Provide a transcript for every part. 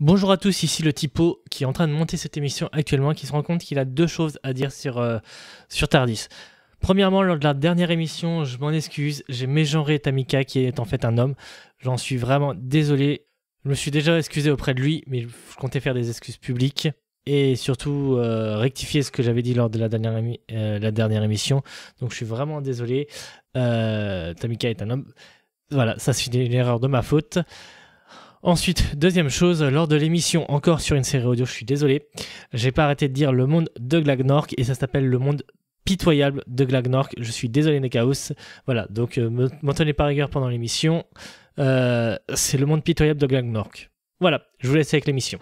Bonjour à tous, ici le typo qui est en train de monter cette émission actuellement, qui se rend compte qu'il a deux choses à dire sur, euh, sur Tardis. Premièrement, lors de la dernière émission, je m'en excuse, j'ai mégenré Tamika qui est en fait un homme. J'en suis vraiment désolé. Je me suis déjà excusé auprès de lui, mais je comptais faire des excuses publiques et surtout euh, rectifier ce que j'avais dit lors de la dernière, euh, la dernière émission. Donc je suis vraiment désolé. Tamika est un homme. Voilà, ça c'est une erreur de ma faute. Ensuite, deuxième chose, lors de l'émission, encore sur une série audio, je suis désolé, j'ai pas arrêté de dire le monde de Glagnork et ça s'appelle le monde pitoyable de Glagnork. Je suis désolé, Nekaos. Voilà, donc euh, pas rigueur pendant l'émission. Euh, c'est le monde pitoyable de Glagnork. Voilà, je vous laisse avec l'émission.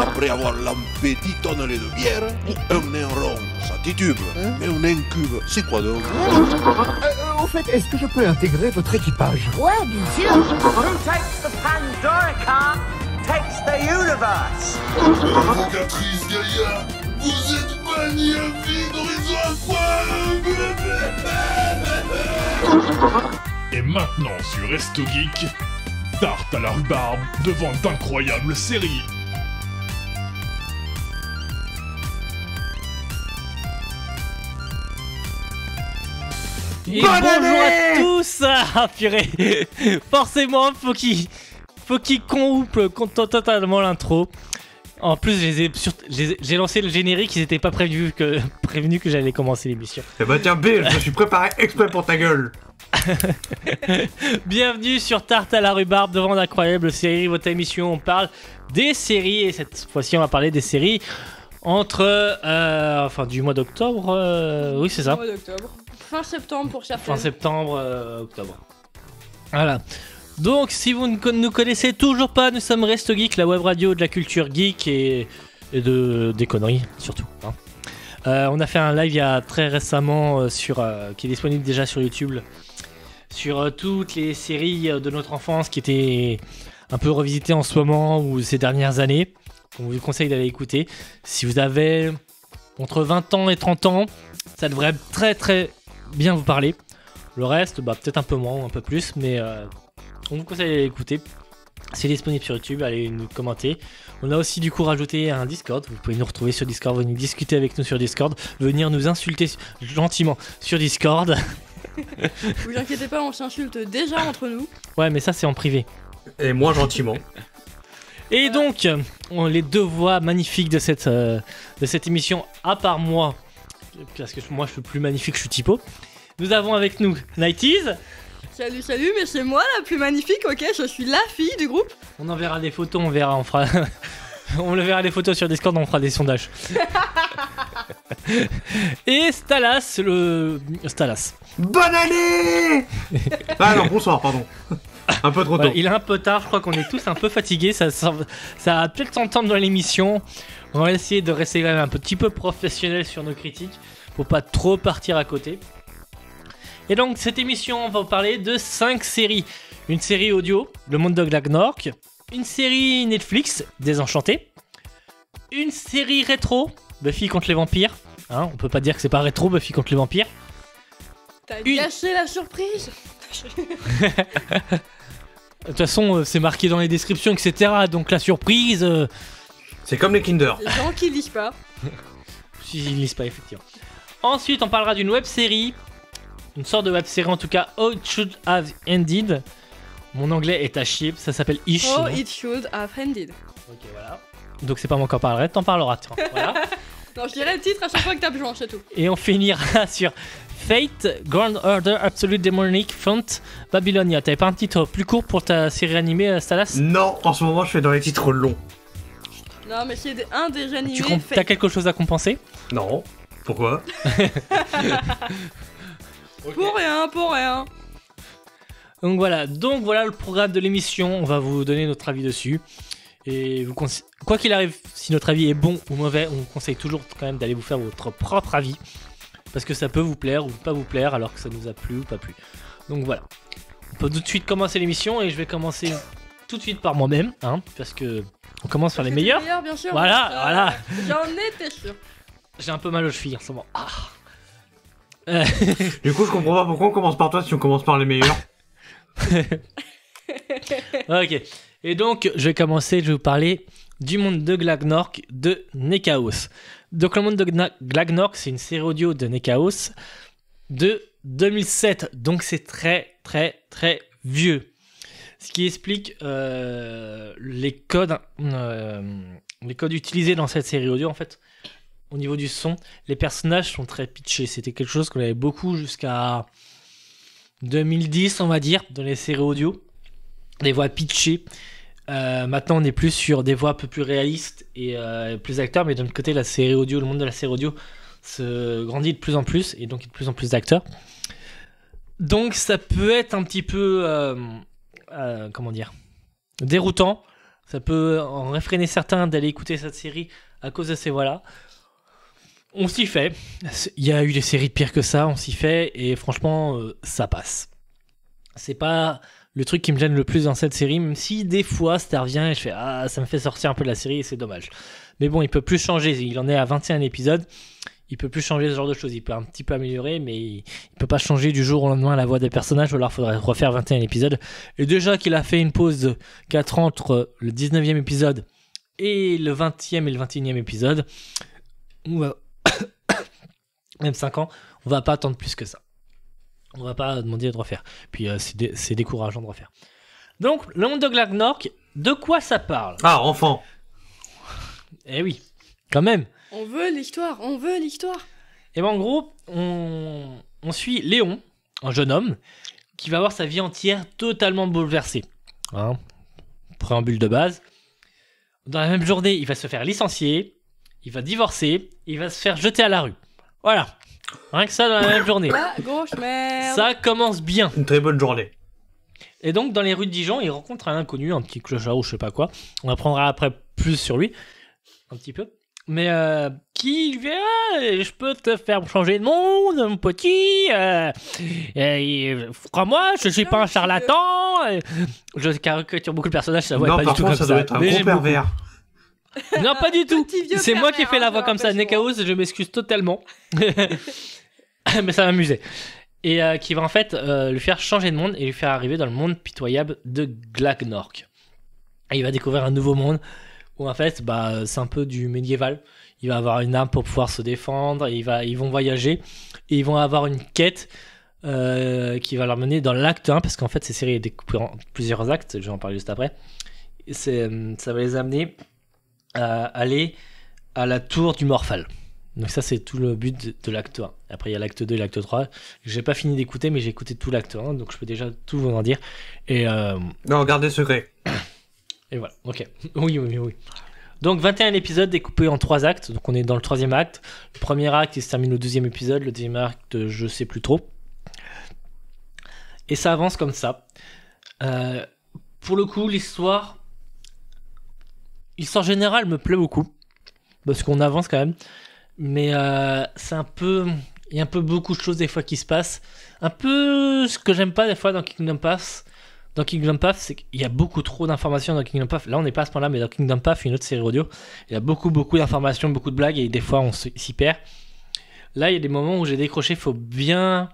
Après avoir lampé 10 tonnes de bière, un nain rond, ça titube, hein mais un cube, c'est quoi donc euh, Au fait, est-ce que je peux intégrer votre équipage Ouais, bien sûr Who takes the Pandorica takes the universe Provocatrice Gaïa... vous êtes bannie d'horizon aqua Et maintenant sur Resto tarte à la rhubarbe devant d'incroyables séries bonjour à tous Ah purée Forcément, faut qu'il faut qu'il content totalement l'intro. En plus, j'ai lancé le générique, ils n'étaient pas prévenus que, que j'allais commencer l'émission. Eh bah tiens, Bill, je me suis préparé exprès pour ta gueule Bienvenue sur Tarte à la rhubarbe devant l'incroyable série votre émission, on parle des séries, et cette fois-ci on va parler des séries entre, euh, enfin du mois d'octobre, euh, oui c'est ça. Mois d'octobre fin septembre pour fois. Fin septembre, euh, octobre. Voilà. Donc, si vous ne nous connaissez toujours pas, nous sommes Reste Geek, la web radio de la culture geek et, de, des conneries, surtout. Hein. Euh, on a fait un live il y a très récemment euh, sur, qui est disponible déjà sur YouTube sur toutes les séries de notre enfance qui étaient un peu revisitées en ce moment ou ces dernières années. On vous conseille d'aller écouter. Si vous avez entre 20 ans et 30 ans, ça devrait être très très bien vous parler. Le reste, bah, peut-être un peu moins, ou un peu plus, mais euh, on vous conseille d'aller C'est disponible sur YouTube, allez nous commenter. On a aussi du coup rajouté un Discord, vous pouvez nous retrouver sur Discord, venir discuter avec nous sur Discord, venir nous insulter gentiment sur Discord. vous inquiétez pas, on s'insulte déjà entre nous. Ouais, mais ça c'est en privé. Et moi gentiment. Et donc, on, les deux voix magnifiques de cette, euh, de cette émission, à part moi, parce que moi je suis plus magnifique, je suis typo. Nous avons avec nous Nighties. Salut, salut, mais c'est moi la plus magnifique, ok, je suis la fille du groupe. On en verra des photos, on verra, on fera. on le verra des photos sur Discord, on fera des sondages. Et Stalas, le. Stalas. Bonne année Ah non, bonsoir, pardon. Un peu trop tôt. il est un peu tard, je crois qu'on est tous un peu fatigués. Ça, ça, ça va peut-être s'entendre dans l'émission. On va essayer de rester un petit peu professionnel sur nos critiques pour pas trop partir à côté. Et donc, cette émission, on va vous parler de 5 séries. Une série audio, Le Monde de Glagnork. Une série Netflix, Désenchanté. Une série rétro, Buffy contre les vampires. Hein, on peut pas dire que c'est pas rétro, Buffy contre les vampires. T'as une... gâché la surprise De toute façon, euh, c'est marqué dans les descriptions, etc. Donc la surprise. Euh, c'est comme les Kinder. Les gens qui lisent pas. Si, ils ne lisent pas, effectivement. Ensuite, on parlera d'une web série. Une sorte de web série, en tout cas, Oh, It Should Have Ended. Mon anglais est à chier, ça s'appelle Ish. Oh, it should have ended. Ok, voilà. Donc c'est pas moi qui en parlerai, t'en parleras. toi. Voilà. Non, je dirai le titre à chaque fois que t'as besoin, c'est tout. Et on finira sur Fate, Grand Order, Absolute Demonic, Font, Babylonia. T'avais pas un titre plus court pour ta série animée, euh, Stalas Non, en ce moment, je fais dans les titres longs. Non, mais c'est un des animés. T'as quelque chose à compenser Non. Pourquoi Pour rien, pour rien. Donc voilà, donc voilà le programme de l'émission. On va vous donner notre avis dessus. Et quoi qu'il arrive, si notre avis est bon ou mauvais, on vous conseille toujours quand même d'aller vous faire votre propre avis parce que ça peut vous plaire ou pas vous plaire alors que ça nous a plu ou pas plu. Donc voilà. On peut tout de suite commencer l'émission et je vais commencer tout de suite par moi-même, hein, parce que on commence par les meilleurs. voilà, euh, voilà. J'en étais sûr. J'ai un peu mal aux chevilles en ce moment. Ah. Du coup, je comprends pas pourquoi on commence par toi si on commence par les meilleurs. ok. Et donc, je vais commencer, je vais vous parler du monde de Glagnork de Nekaos. Donc le monde de c'est une série audio de Nekaos de 2007. Donc c'est très très très vieux. Ce qui explique euh, les codes euh, les codes utilisés dans cette série audio en fait. Au niveau du son, les personnages sont très pitchés. C'était quelque chose qu'on avait beaucoup jusqu'à 2010, on va dire, dans les séries audio. Les voix pitchées. Euh, maintenant, on est plus sur des voix un peu plus réalistes euh, et plus acteurs, mais d'un autre côté, la série audio, le monde de la série audio se grandit de plus en plus et donc il y a de plus en plus d'acteurs. Donc, ça peut être un petit peu, euh, comment dire, déroutant. Ça peut en réfréner certains d'aller écouter cette série à cause de ces voix-là. On s'y fait. Il y a eu des séries de pire que ça, on s'y fait et franchement, ça passe. C'est pas le truc qui me gêne le plus dans cette série, même si des fois Star revient et je fais Ah, ça me fait sortir un peu de la série et c'est dommage. Mais bon, il peut plus changer, il en est à 21 épisodes, il peut plus changer ce genre de choses, il peut un petit peu améliorer, mais il, ne peut pas changer du jour au lendemain la voix des personnages, ou alors il faudrait refaire 21 épisodes. Et déjà qu'il a fait une pause de 4 ans entre le 19e épisode et le 20e et le 21e épisode, même 5 ans, on va pas attendre plus que ça. On va pas demander de refaire. Puis euh, c'est, décourageant de refaire. Donc, le monde de Glagnorque, de quoi ça parle Ah, enfant Eh oui, quand même On veut l'histoire, on veut l'histoire Et eh ben en gros, on, on suit Léon, un jeune homme, qui va avoir sa vie entière totalement bouleversée. Hein Préambule de base. Dans la même journée, il va se faire licencier, il va divorcer, il va se faire jeter à la rue. Voilà Rien que ça dans la même journée. gauche, Ça commence bien. Une très bonne journée. Et donc, dans les rues de Dijon, il rencontre un inconnu, un petit clochard ou je sais pas quoi. On apprendra après plus sur lui. Un petit peu. Mais euh, qui vient je peux te faire changer de monde, mon petit. Euh, crois-moi, je suis pas un charlatan. Je caricature beaucoup le personnage ça va pas du tout comme ça. ça doit être un gros pervers. Non, pas du tout. C'est moi qui ai fait hein, la voix comme ça. Nekaos, je m'excuse totalement. Mais ça m'amusait. Et euh, qui va en fait euh, lui faire changer de monde et lui faire arriver dans le monde pitoyable de Glagnork. Et il va découvrir un nouveau monde où en fait bah, c'est un peu du médiéval. Il va avoir une arme pour pouvoir se défendre, il va, ils vont voyager et ils vont avoir une quête euh, qui va leur mener dans l'acte 1 parce qu'en fait ces séries est en plusieurs actes, je vais en parler juste après. Ça va les amener aller à la tour du Morphal. Donc ça, c'est tout le but de l'acte 1. Après, il y a l'acte 2 et l'acte 3. J'ai pas fini d'écouter, mais j'ai écouté tout l'acte 1, donc je peux déjà tout vous en dire. Et euh... Non, gardez secret. Et voilà, ok. Oui, oui, oui. Donc 21 épisodes découpés en 3 actes. Donc on est dans le troisième acte. Le premier acte, il se termine au deuxième épisode. Le deuxième acte, je sais plus trop. Et ça avance comme ça. Euh, pour le coup, l'histoire, L'histoire générale me plaît beaucoup, parce qu'on avance quand même. Mais euh, c'est un peu. Il y a un peu beaucoup de choses des fois qui se passent. Un peu ce que j'aime pas des fois dans Kingdom Path. Dans Kingdom Path, c'est qu'il y a beaucoup trop d'informations dans Kingdom Path. Là, on n'est pas à ce point-là, mais dans Kingdom Path, une autre série audio, il y a beaucoup, beaucoup d'informations, beaucoup de blagues, et des fois, on s'y perd. Là, il y a des moments où j'ai décroché, faut bien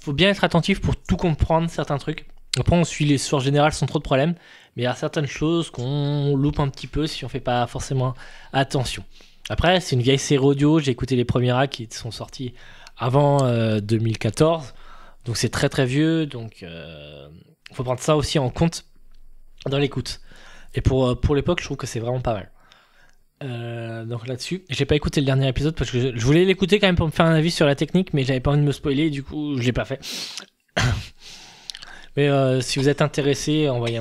faut bien être attentif pour tout comprendre certains trucs. Après, on suit les sources générales sans trop de problèmes mais il y a certaines choses qu'on loupe un petit peu si on fait pas forcément attention. Après, c'est une vieille série audio, j'ai écouté les premiers A qui sont sortis avant 2014, euh, donc c'est très très vieux, donc euh, faut prendre ça aussi en compte dans l'écoute. Et pour, euh, pour l'époque, je trouve que c'est vraiment pas mal. Euh, donc là-dessus, j'ai pas écouté le dernier épisode parce que je, voulais l'écouter quand même pour me faire un avis sur la technique, mais j'avais pas envie de me spoiler, du coup, je l'ai pas fait. Mais euh, si vous êtes intéressé, envoyez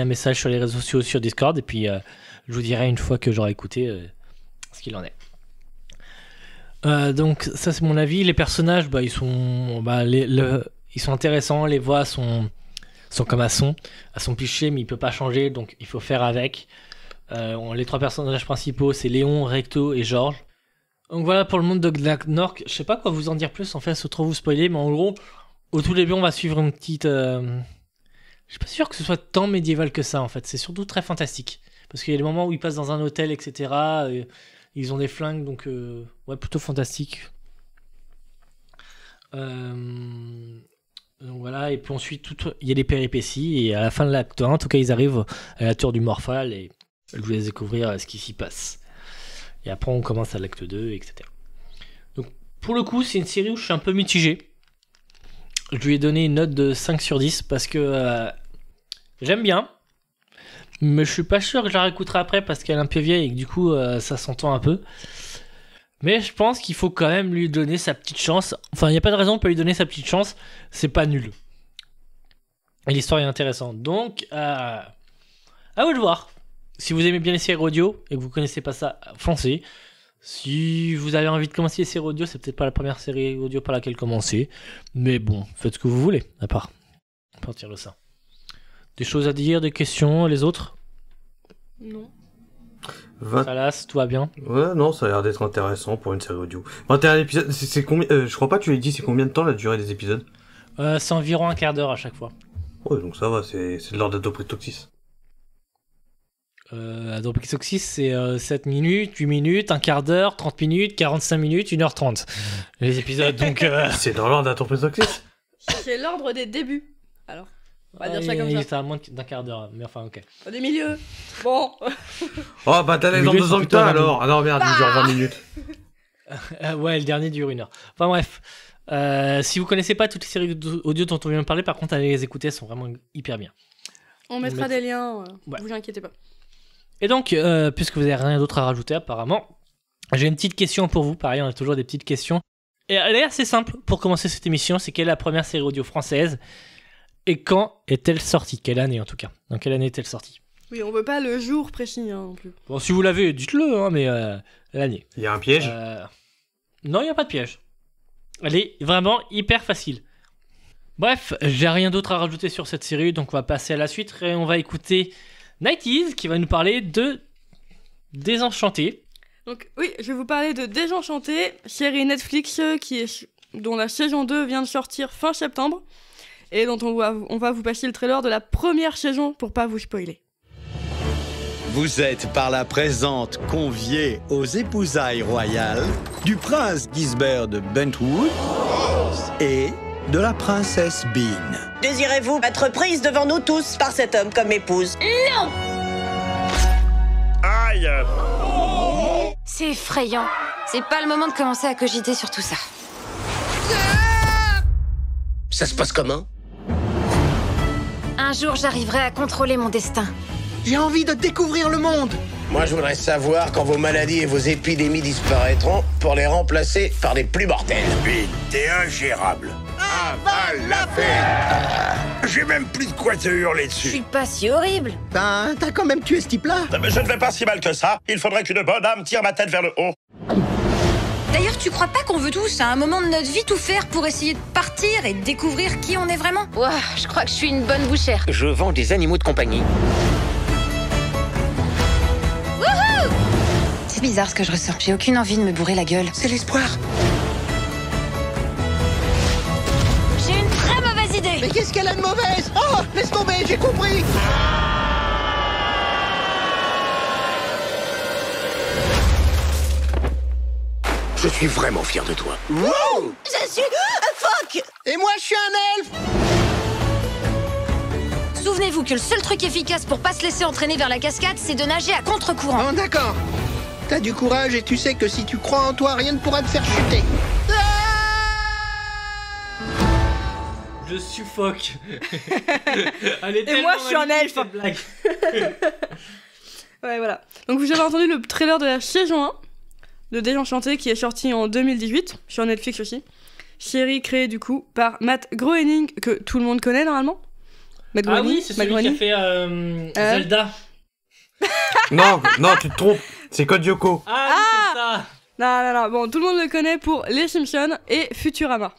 un, message sur les réseaux sociaux, sur Discord, et puis euh, je vous dirai une fois que j'aurai écouté euh, ce qu'il en est. donc ça c'est mon avis. Les personnages, bah, ils sont, bah, le, ils sont intéressants. Les voix sont, sont comme à son, à son pichet, mais il ne peut pas changer, donc il faut faire avec. les trois personnages principaux, c'est Léon, Recto et Georges. Donc voilà pour le monde de Nork. Je sais pas quoi vous en dire plus. En fait, se trop vous spoiler, mais en gros, au tout début, on va suivre une petite. Euh, je suis pas sûr que ce soit tant médiéval que ça en fait. C'est surtout très fantastique parce qu'il y a des moments où ils passent dans un hôtel, etc. ils ont des flingues, donc euh, ouais, plutôt fantastique. Euh, donc voilà, et puis ensuite, tout... il y a des péripéties, et à la fin de l'acte 1, en tout cas, ils arrivent à la tour du Morphal, et je vous laisse découvrir ce qui s'y passe. Et après, on commence à l'acte 2, etc. Donc, pour le coup, c'est une série où je suis un peu mitigé je lui ai donné une note de 5 sur 10 parce que euh, j'aime bien. Mais je suis pas sûr que je la réécouterai après parce qu'elle est un peu vieille et que du coup euh, ça s'entend un peu. Mais je pense qu'il faut quand même lui donner sa petite chance. Enfin, il n'y a pas de raison de pas lui donner sa petite chance. C'est pas nul. l'histoire est intéressante. Donc, euh, à vous de voir. Si vous aimez bien les séries audio et que vous connaissez pas ça, foncez. Si vous avez envie de commencer les séries audio, c'est peut-être pas la première série audio par laquelle commencer. Mais bon, faites ce que vous voulez, à part. partir de ça. Des choses à dire, des questions, les autres Non. Salas, tout va bien Ouais, non, ça a l'air d'être intéressant pour une série audio. 21 épisodes, c'est combien euh, Je crois pas que tu l'as dit, c'est combien de temps la durée des épisodes euh, C'est environ un quart d'heure à chaque fois. Ouais, donc ça va, c'est de l'ordre Toxis. Euh, donc c'est 7 euh, minutes, 8 minutes, un quart d'heure, 30 minutes, 45 minutes, 1h30. Les épisodes, donc. Euh, c'est dans l'ordre d'un tour C'est l'ordre des débuts. Alors, on va dire ça comme ça. C'est à moins d'un quart d'heure, mais enfin, ok. Des milieux Bon Oh, bah t'allais dans deux ans que alors ah non, merde, il 20 bah minutes. ouais, le dernier dure 1 heure. Enfin, bref. Euh, si vous connaissez pas toutes les séries audio dont on vient de parler, par contre, allez les écouter, elles sont vraiment hyper bien. On mettra des liens, vous inquiétez pas. Et donc, euh, puisque vous n'avez rien d'autre à rajouter apparemment, j'ai une petite question pour vous. Pareil, on a toujours des petites questions. Et elle euh, est assez simple pour commencer cette émission c'est quelle est la première série audio française et quand est-elle sortie Quelle année en tout cas Dans quelle année est-elle sortie Oui, on veut pas le jour précis hein, non plus. Bon, si vous l'avez, dites-le, hein, mais euh, l'année. Il y a un piège Non, il n'y a pas de piège. Elle est vraiment hyper facile. Bref, j'ai rien d'autre à rajouter sur cette série, donc on va passer à la suite et on va écouter Nighties qui va nous parler de Désenchanté. Donc oui, je vais vous parler de Désenchanté, série Netflix euh, qui dont la saison 2 vient de sortir fin septembre et dont on va, on va vous passer le trailer de la première saison pour pas vous spoiler. Vous êtes par la présente conviés aux épousailles royales du prince Gisbert de Bentwood et de la princesse Bean. Désirez-vous être prise devant nous tous par cet homme comme épouse Non Aïe C'est effrayant. C'est pas le moment de commencer à cogiter sur tout ça. Ça se passe comment Un jour, j'arriverai à contrôler mon destin. J'ai envie de découvrir le monde moi, je voudrais savoir quand vos maladies et vos épidémies disparaîtront pour les remplacer par des plus mortels. Puis, t'es ingérable avale la fée euh, J'ai même plus de quoi te hurler dessus. Je suis pas si horrible. Ben, t'as quand même tué ce type-là. Je ne vais pas si mal que ça. Il faudrait qu'une bonne âme tire ma tête vers le haut. D'ailleurs, tu crois pas qu'on veut tous, à un moment de notre vie, tout faire pour essayer de partir et de découvrir qui on est vraiment Ouah, je crois que je suis une bonne bouchère. Je vends des animaux de compagnie. C'est bizarre ce que je ressens. J'ai aucune envie de me bourrer la gueule. C'est l'espoir. qu'est-ce qu'elle a de mauvaise Oh, laisse tomber, j'ai compris Je suis vraiment fier de toi. Wow Je suis un Et moi, je suis un elfe Souvenez-vous que le seul truc efficace pour pas se laisser entraîner vers la cascade, c'est de nager à contre-courant. Oh, d'accord. T'as du courage et tu sais que si tu crois en toi, rien ne pourra te faire chuter. je suffoque. Elle est Et moi, je suis un elfe. blague. ouais, voilà. Donc, vous avez entendu le trailer de la saison 1 de Enchanté qui est sorti en 2018 sur Netflix aussi. Série créée du coup par Matt Groening que tout le monde connaît normalement. Matt ah oui, c'est celui qui a fait euh, euh. Zelda. non, non, tu te trompes. C'est Code Yoko. Ah, c'est ah ça. Non, non, non. Bon, tout le monde le connaît pour Les Simpsons et Futurama.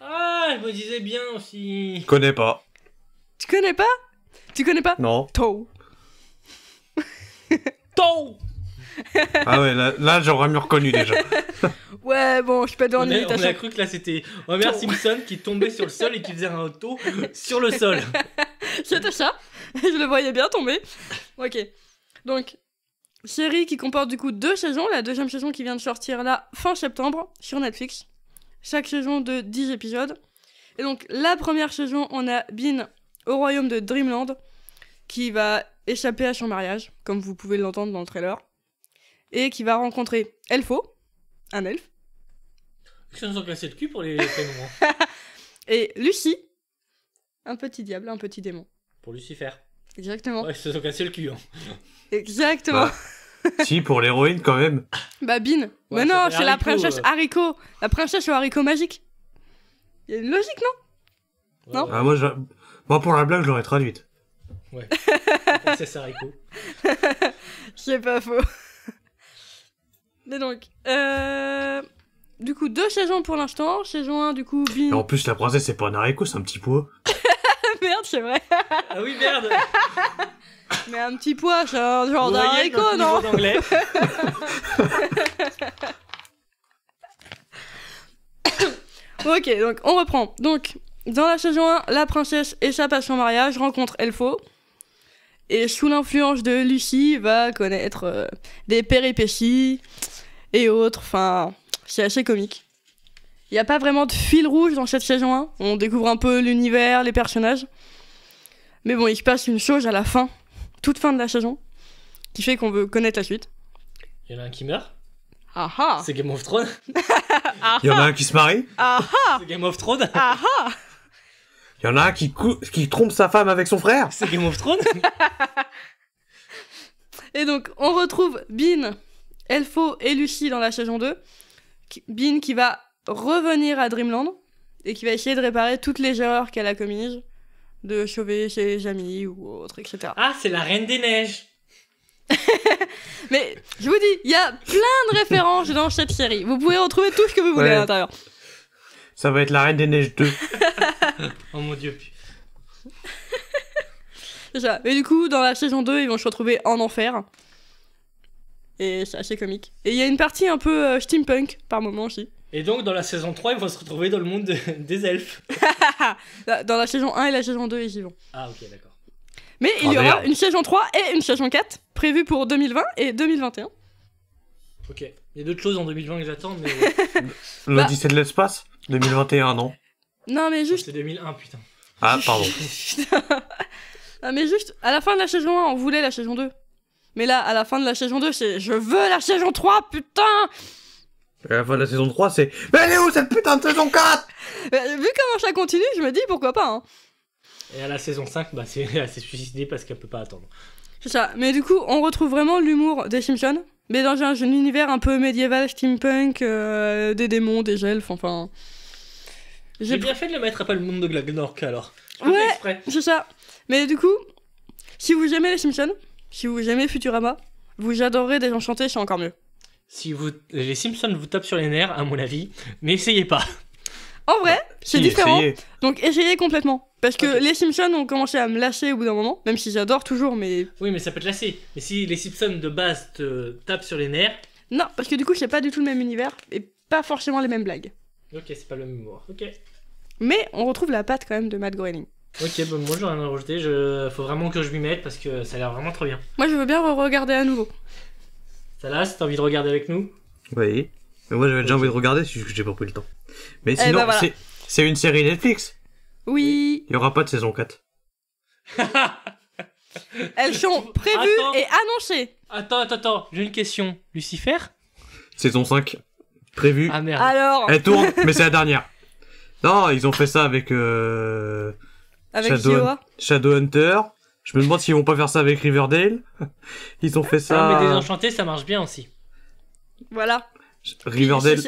Ah, je me disais bien aussi. Je connais pas. Tu connais pas Tu connais pas Non. Toe. Toe Ah ouais, là, j'aurais mieux reconnu déjà. ouais, bon, je suis pas dans On, a, cru que là c'était Homer Simpson qui tombait sur le sol et qui faisait un auto sur le sol. C'était ça. Je le voyais bien tomber. Ok. Donc, série qui comporte du coup deux saisons. La deuxième saison qui vient de sortir là fin septembre sur Netflix chaque saison de 10 épisodes. Et donc la première saison, on a Bean au royaume de Dreamland, qui va échapper à son mariage, comme vous pouvez l'entendre dans le trailer, et qui va rencontrer Elfo, un elfe. Ils se sont cassés le cul pour les prénoms. Hein. et Lucie, un petit diable, un petit démon. Pour Lucifer. Exactement. ils se sont cassés le cul. Hein. Exactement. si, pour l'héroïne quand même. Babine. Ouais, mais non, c'est la princesse euh. haricot. La princesse au haricot magique. Il y a une logique, non Non ah, moi, pour la blague, je l'aurais traduite. Ouais. c'est haricot. c'est pas faux. Mais donc, euh... du coup, deux saisons pour l'instant. Saison 1, du coup, Bin. en plus, la princesse, c'est pas un haricot, c'est un petit pot merde, c'est vrai. ah oui, merde Mais un petit pois, c'est un genre darrière non Ok, donc on reprend. Donc, dans la saison 1, la princesse échappe à son mariage, rencontre Elfo. Et sous l'influence de Lucie, va connaître euh, des péripéties et autres. Enfin, c'est assez comique. Il n'y a pas vraiment de fil rouge dans cette saison 1. On découvre un peu l'univers, les personnages. Mais bon, il se passe une chose à la fin toute fin de la saison qui fait qu'on veut connaître la suite. Il y en a un qui meurt ah ah. C'est Game of Thrones Il y en a un qui se marie C'est Game of Thrones Il y en a un qui, qui trompe sa femme avec son frère C'est Game of Thrones Et donc, on retrouve Bean, Elfo et Lucie dans la saison 2. Bean qui va revenir à Dreamland et qui va essayer de réparer toutes les erreurs qu'elle a commises de Chauvet chez Jamie ou autre, etc. Ah, c'est la Reine des Neiges Mais je vous dis, il y a plein de références dans cette série. Vous pouvez retrouver tout ce que vous voulez à l'intérieur. Ça va être la Reine des Neiges 2. oh mon dieu. Et du coup, dans la saison 2, ils vont se retrouver en enfer. Et c'est assez comique. Et il y a une partie un peu euh, steampunk par moment aussi. Et donc, dans la saison 3, ils vont se retrouver dans le monde des elfes. dans la saison 1 et la saison 2, ils y vont. Ah, ok, d'accord. Mais il y ah, aura une saison 3 et une saison 4 prévues pour 2020 et 2021. Ok. Il y a d'autres choses en 2020 que j'attends, mais. L'Odyssée bah. de l'espace 2021, non Non, mais juste. C'est 2001, putain. Ah, pardon. non, mais juste, à la fin de la saison 1, on voulait la saison 2. Mais là, à la fin de la saison 2, c'est je veux la saison 3, putain la fin de la saison 3, c'est Mais elle est où cette putain de saison 4 Vu comment ça continue, je me dis pourquoi pas. Hein. Et à la saison 5, bah, elle s'est suicidée parce qu'elle peut pas attendre. C'est ça. Mais du coup, on retrouve vraiment l'humour des Simpsons, mais dans un, univers un peu médiéval, steampunk, euh, des démons, des elfes, enfin. J'ai bien fait de le mettre à pas le monde de Glagnork alors. Ouais, c'est ça. Mais du coup, si vous aimez les Simpsons, si vous aimez Futurama, vous adorez Enchantés, c'est encore mieux si vous, les Simpsons vous tapent sur les nerfs, à mon avis, n'essayez pas. En vrai, bah, c'est différent. Donc essayez complètement. Parce que les Simpsons ont commencé à me lâcher au bout d'un moment, même si j'adore toujours, mais. Oui, mais ça peut te lasser. Mais si les Simpsons de base te tapent sur les nerfs. Non, parce que du coup, c'est pas du tout le même univers et pas forcément les mêmes blagues. Ok, c'est pas le même humour. Ok. Mais on retrouve la patte quand même de Matt Groening. Ok, bon, moi j'en rien rejeté Je... Faut vraiment que je m'y mette parce que ça a l'air vraiment trop bien. Moi, je veux bien re regarder à nouveau. Salas, t'as envie de regarder avec nous Oui. moi j'avais déjà envie de regarder, c'est juste que j'ai pas pris le temps. Mais eh sinon, ben c'est- une série Netflix. Oui, Il y aura pas de saison 4. elles sont prévues et annoncées. Attends, attends, attends, j'ai une question. Lucifer Saison 5, prévue. Ah merde. Alors, Elle tourne, mais c'est la dernière. Non, ils ont fait ça avec euh, Shadow, Hunter. Shadowhunter, je me demande s'ils vont pas faire ça avec Riverdale. Ils ont fait ça. Ah, mais Désenchanté, ça marche bien aussi. Voilà. Riverdale.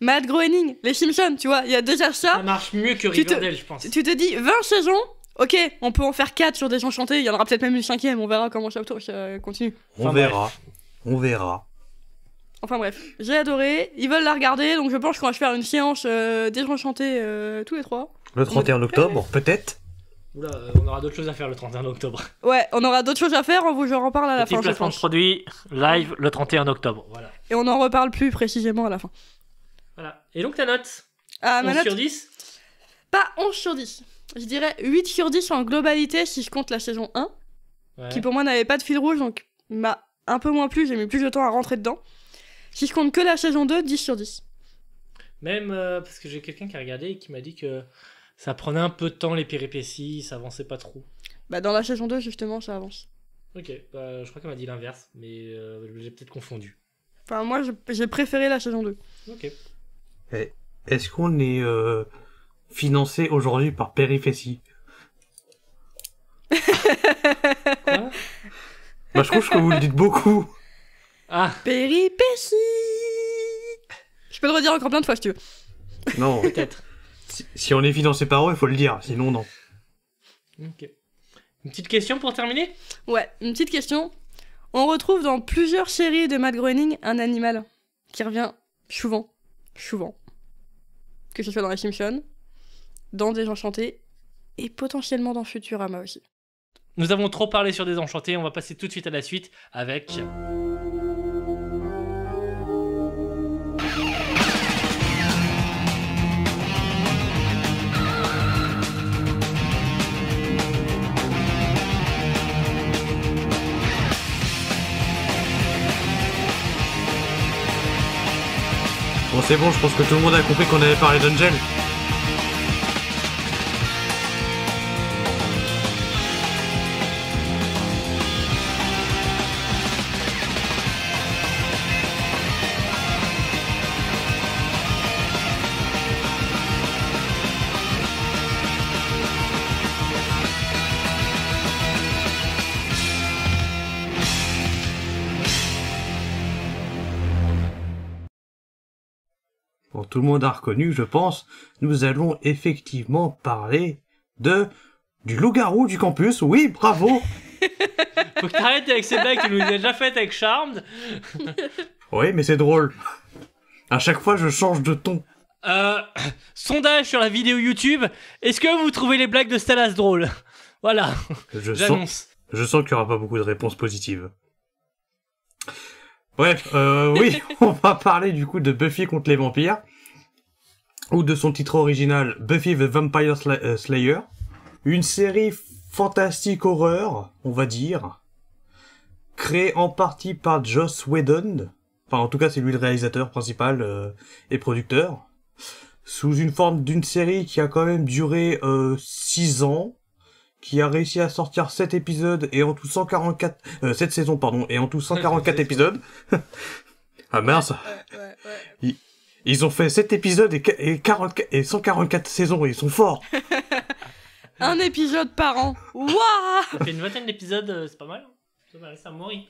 Mad Groening, les Simpsons, tu vois, il y a déjà ça. Ça marche mieux que Riverdale, je pense. Tu te dis 20 saisons, ok, on peut en faire 4 sur des Enchantés, il y en aura peut-être même une cinquième, on verra comment ça euh, continue. on verra, on verra. Enfin bref, j'ai adoré, ils veulent la regarder, donc je pense qu'on va faire une séance euh, des Enchantés euh, tous les trois. Le 31 octobre, peut-être Oula, euh, on aura d'autres choses à faire le 31 octobre. Ouais, on aura d'autres choses à faire, on vous en reparle à la fin. je de produit live le 31 octobre, Et on en reparle plus précisément à la fin. Voilà. Et donc ta note ah, 11 sur 10 Pas 11 sur 10. Je dirais 8 sur 10 en globalité si je compte la saison 1, qui pour moi n'avait pas de fil rouge, donc m'a un peu moins plu, j'ai mis plus de temps à rentrer dedans. Si je compte que la saison 2, 10 sur 10. Même euh, parce que j'ai quelqu'un qui a regardé et qui m'a dit que ça prenait un peu de temps les péripéties, ça avançait pas trop. Bah dans la saison 2 justement ça avance. Ok, bah, je crois qu'elle m'a dit l'inverse, mais euh, j'ai peut-être confondu. Enfin moi j'ai préféré la saison 2. Ok. Est-ce qu'on est, euh, financé aujourd'hui par péripéties Quoi bah, je trouve que vous le dites beaucoup. Ah. Péripéties. Je peux le redire encore plein de fois si tu veux. Non. Peut-être. Si, on est dans ses paroles, il faut le dire, sinon non. Ok. Une petite question pour terminer Ouais, une petite question. On retrouve dans plusieurs séries de Matt Groening un animal qui revient souvent, souvent. Que ce soit dans les Simpsons, dans Des Enchantés et potentiellement dans Futurama aussi. Nous avons trop parlé sur Des Enchantés, on va passer tout de suite à la suite avec. C'est bon, je pense que tout le monde a compris qu'on avait parlé d'Angel. tout le monde reconnu, je pense, nous allons effectivement parler de du loup-garou du campus. Oui, bravo Faut que t'arrêtes avec ces blagues, tu nous as déjà faites avec Charmed. oui, mais c'est drôle. À chaque fois, je change de ton. Euh, sondage sur la vidéo YouTube. Est-ce que vous trouvez les blagues de Stalas drôles Voilà. Je Sens, je sens qu'il n'y aura pas beaucoup de réponses positives. Bref, euh, oui, on va parler du coup de Buffy contre les vampires ou de son titre original Buffy the Vampire euh, Slayer, une série fantastique horreur, on va dire, créée en partie par Joss Whedon, enfin en tout cas c'est lui le réalisateur principal euh, et producteur, sous une forme d'une série qui a quand même duré 6 euh, ans, qui a réussi à sortir 7 épisodes et en tout 144 euh, 7 saisons pardon et en tout 144 épisodes. ah mince. Ils ont fait 7 épisodes et, et 144 saisons, ils sont forts Un épisode par an Waouh Ça fait une vingtaine d'épisodes, euh, c'est pas mal. Hein. ça mourit.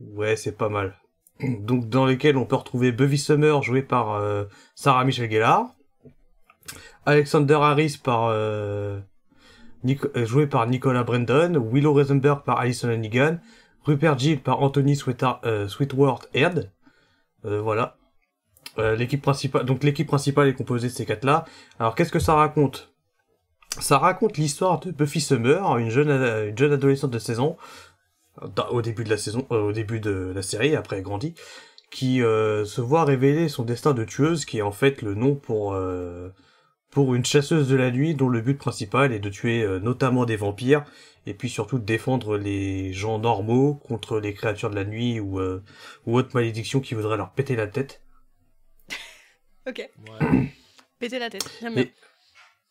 Ouais, c'est pas mal. Donc, dans lesquels on peut retrouver Buffy Summer, joué par euh, Sarah Michel Gellar. Alexander Harris, par, euh, joué par Nicolas Brandon. Willow Rosenberg, par Alison Hannigan. Rupert Gill, par Anthony Sweetworth Heard. voilà. Euh, l'équipe principale, donc l'équipe principale est composée de ces quatre-là. Alors qu'est-ce que ça raconte Ça raconte l'histoire de Buffy Summer, une jeune, euh, jeune adolescente de 16 ans, au début de la saison, euh, au début de la série, après elle grandit, qui se voit révéler son destin de tueuse, qui est en fait le nom pour pour une chasseuse de la nuit dont le but principal est de tuer notamment des vampires et puis surtout de défendre les gens normaux contre les créatures de la nuit ou, ou autres malédictions qui voudraient leur péter la tête. Ok. Ouais. Péter la tête, j'aime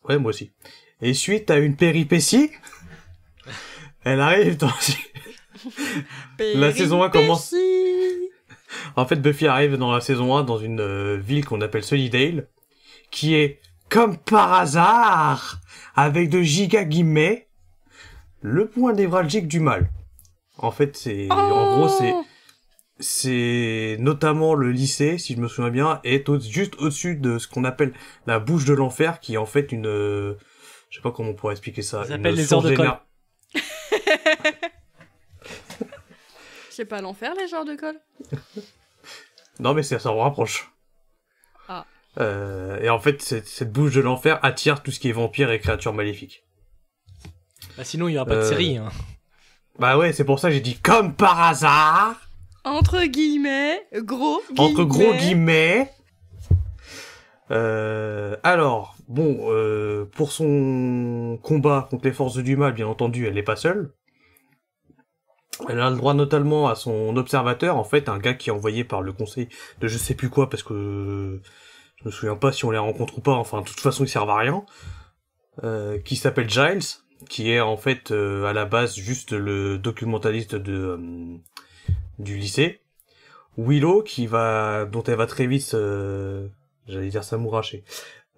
Ouais, moi aussi. Et suite à une péripétie, elle arrive dans. la saison 1 commence. En fait, Buffy arrive dans la saison 1 dans une euh, ville qu'on appelle Sunnydale, qui est, comme par hasard, avec de giga guillemets, le point névralgique du mal. En fait, c'est, en gros, c'est, oh c'est notamment le lycée, si je me souviens bien, est juste au-dessus de ce qu'on appelle la bouche de l'enfer, qui est en fait une, euh, je sais pas comment on pourrait expliquer ça. ils appellent les heures de colle. c'est pas l'enfer les genres de colle. non mais ça me rapproche. Ah. Euh, et en fait, cette, bouche de l'enfer attire tout ce qui est vampire et créatures maléfiques. Bah sinon, il y aura pas de euh, série. Hein. Bah ouais, c'est pour ça que j'ai dit comme par hasard. Entre guillemets, gros guillemets. Entre gros guillemets. Euh, alors, bon, euh, pour son combat contre les forces du mal, bien entendu, elle n'est pas seule. Elle a le droit notamment à son observateur, en fait, un gars qui est envoyé par le conseil de je sais plus quoi, parce que je me souviens pas si on les rencontre ou pas, enfin, de toute façon, il servent à rien, euh, qui s'appelle Giles, qui est en fait à la base juste le documentaliste de du lycée. Willow qui va dont elle va très vite se... j'allais dire s'amouracher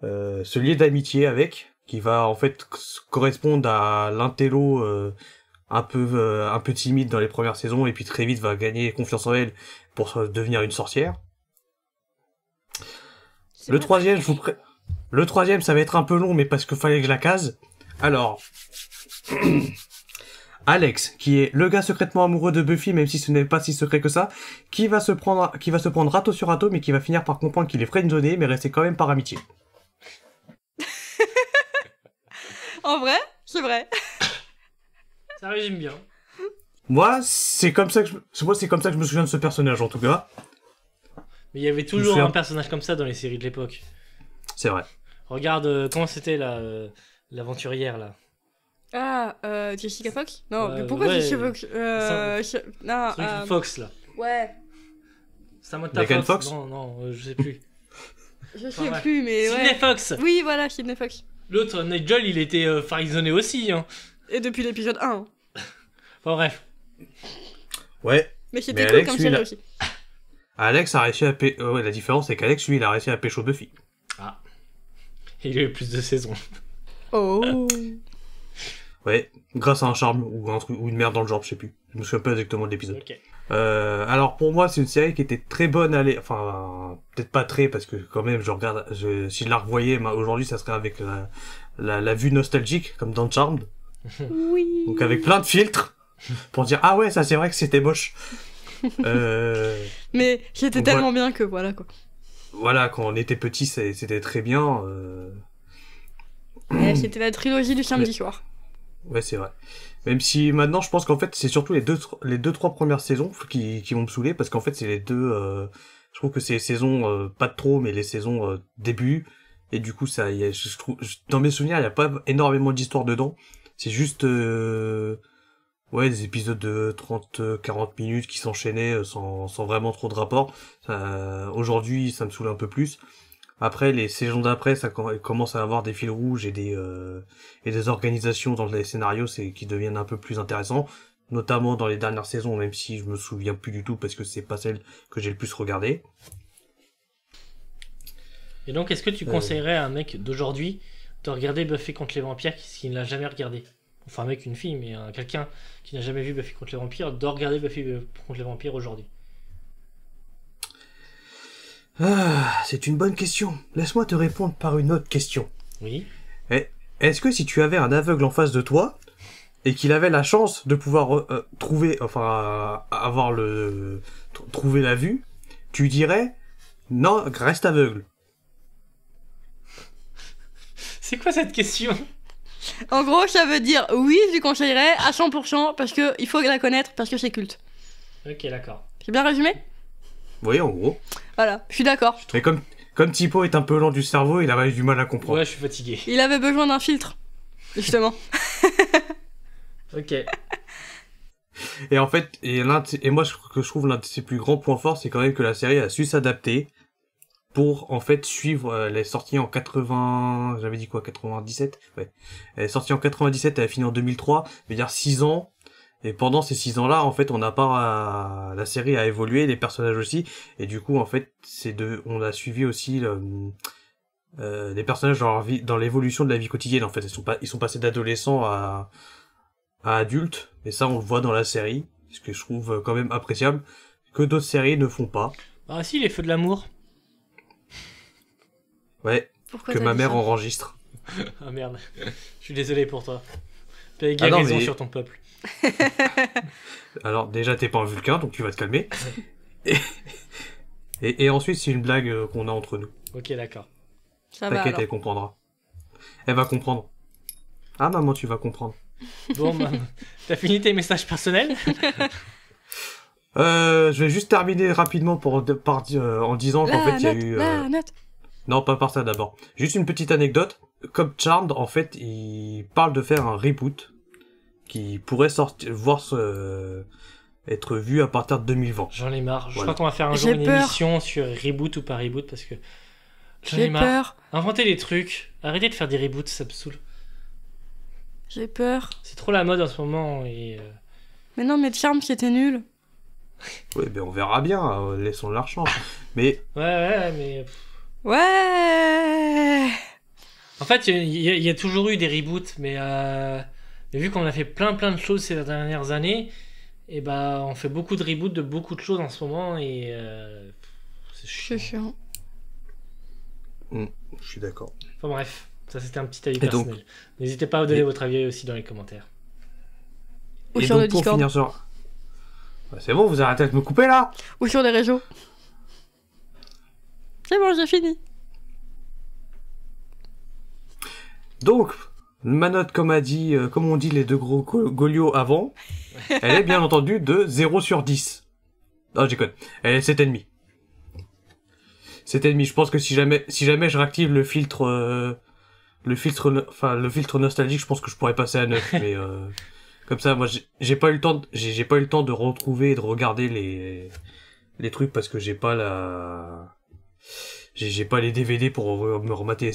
euh, se lier d'amitié avec qui va en fait correspondre à l'intello euh, un peu euh, un peu timide dans les premières saisons et puis très vite va gagner confiance en elle pour devenir une sorcière. Le troisième, le troisième ça va être un peu long mais parce que fallait que je la case. Alors Alex, qui est le gars secrètement amoureux de Buffy, même si ce n'est pas si secret que ça, qui va se prendre, qui va se prendre râteau sur râteau, mais qui va finir par comprendre qu'il est donner, mais rester quand même par amitié. en vrai, c'est vrai. ça résume bien. Moi, c'est comme ça que je, moi, c'est comme ça que je me souviens de ce personnage, en tout cas. Mais il y avait toujours un personnage comme ça dans les séries de l'époque. C'est vrai. Regarde, euh, comment c'était la, euh, l'aventurière, là ah, euh, Jessica Fox Non, mais pourquoi ouais, Jessica Fox euh, non, truc euh... Fox là. Ouais. Samantha Fox, Fox Non, non, euh, je sais plus. je sais plus, mais ouais. Fox Oui, voilà, Sidney Fox. L'autre, Nigel, il était euh, farisonné aussi. Hein. Et depuis l'épisode 1. Hein. enfin bref. Ouais. Mais c'était cool comme série aussi. Alex a réussi à pé... Euh, ouais, la différence c'est qu'Alex lui il a réussi à pécho Buffy. Ah. il a eu plus de saisons. Oh. Ouais, grâce à un charme ou, ou une merde dans le genre, je sais plus. Je me souviens pas exactement de l'épisode. Euh, alors pour moi, c'est une série qui était très bonne à aller Enfin, peut-être pas très parce que quand même, je regarde. Je, si je la revoyais, aujourd'hui, ça serait avec la, vue nostalgique comme dans Charmed. Oui. Donc avec plein de filtres pour dire ah ouais, ça c'est vrai que c'était moche. Euh, Mais c'était tellement bien que voilà quoi. Voilà, quand on était petit, c'était très bien. Euh. C'était la trilogie du samedi soir. Ouais, c'est vrai. Même si maintenant, je pense qu'en fait, c'est surtout les deux, les deux, trois premières saisons qui, qui vont me saouler parce qu'en fait, c'est les deux. Euh, je trouve que c'est les saisons euh, pas trop, mais les saisons euh, début. Et du coup, ça, y je, trouve, dans mes souvenirs, il n'y a pas énormément d'histoires dedans. C'est juste, ouais, des épisodes de 30, 40 minutes qui s'enchaînaient sans, sans, vraiment trop de rapport. Aujourd'hui, ça me saoule un peu plus. Après, les saisons d'après, ça commence à avoir des fils rouges et des euh, et des organisations dans les scénarios, c'est qui deviennent un peu plus intéressants, notamment dans les dernières saisons, même si je me souviens plus du tout parce que c'est pas celle que j'ai le plus regardée. Et donc, est-ce que tu euh. conseillerais à un mec d'aujourd'hui de regarder Buffy contre les vampires s'il ne l'a jamais regardé Enfin, un mec, une fille, mais euh, quelqu'un qui n'a jamais vu Buffy contre les vampires, de regarder Buffy contre les vampires aujourd'hui ah, c'est une bonne question. Laisse-moi te répondre par une autre question. Oui. Eh, est-ce que si tu avais un aveugle en face de toi et qu'il avait la chance de pouvoir euh, euh, trouver, enfin, euh, avoir le trouver la vue, tu dirais non, reste aveugle. C'est quoi cette question En gros, ça veut dire oui, je lui conseillerais à champ parce qu'il faut la connaître parce que c'est culte. Ok, d'accord. J'ai bien résumé en gros. Voilà, je suis d'accord. Mais comme, comme Tipo est un peu lent du cerveau, il avait du mal à comprendre. Ouais, je suis fatigué. Il avait besoin d'un filtre, justement. ok. Et en fait, et, et moi, ce que je trouve l'un de ses plus grands points forts, c'est quand même que la série a su s'adapter pour en fait suivre euh, les sorties en 80 j'avais dit quoi 97 ouais elle est sortie en 97 elle a fini en 2003 c'est à dire 6 ans et pendant ces six ans-là, en fait, on n'a pas la série a évolué, les personnages aussi, et du coup, en fait, c'est de, on a suivi aussi euh, les personnages dans, l'évolution de la vie quotidienne. En fait, ils sont passés d'adolescents à, adultes, et ça, on le voit dans la série, ce que je trouve quand même appréciable, que d'autres séries ne font pas. Ah si, les feux de l'amour. Ouais. que ma mère enregistre. ah merde. Je suis désolé pour toi. T'as ah sur ton peuple. Alors déjà, t'es pas un vulcain, donc tu vas te calmer. et, ensuite, c'est une blague euh, qu'on a entre nous. Ok, d'accord. T'inquiète, elle comprendra. Elle va comprendre. Ah maman, tu vas comprendre. Bon, maman, bah, t'as fini tes messages personnels euh, je vais juste terminer rapidement pour, euh, en disant qu'en fait, il y a eu... Non, pas par ça d'abord. Juste une petite anecdote. Comme Charmed, en fait, il parle de faire un reboot qui pourrait sortir, voir être vu à partir de 2020. J'en ai marre. Je crois qu'on va faire un jour une émission sur reboot ou pas reboot parce que j'en ai, marre. Peur. Inventez des trucs. Arrêtez de faire des reboots, ça me saoule. J'ai peur. C'est trop la mode en ce moment et. Euh, mais non, mais Charm qui était nul. Oui, ben on verra bien. Euh, laissons l'argent. mais. Ouais, ouais, mais. Ouais. En fait, il y, a toujours eu des reboots, mais. Euh, vu qu'on a fait plein plein de choses ces dernières années, et eh bah ben, on fait beaucoup de reboots de beaucoup de choses en ce moment et euh, c'est chiant. Mm, je suis d'accord. Enfin bref, ça c'était un petit avis personnel. N'hésitez pas à donner votre avis aussi dans les commentaires. Ou sur le Discord. c'est bon, vous arrêtez de me couper là Ou sur les réseaux. C'est bon, j'ai fini. Donc, Manotte, comme a dit, euh, comme on dit les deux gros Goliots avant, elle est bien entendu de 0 sur 10. Non, oh, Elle est C'est 7,5. Je pense que si jamais, si jamais je réactive le filtre, euh, le filtre, enfin, le filtre nostalgique, je pense que je pourrais passer à 9. mais, euh, comme ça, moi, j'ai pas eu le temps, j'ai pas eu le temps de retrouver et de regarder les, les trucs parce que j'ai pas la, j'ai pas les DVD pour me remater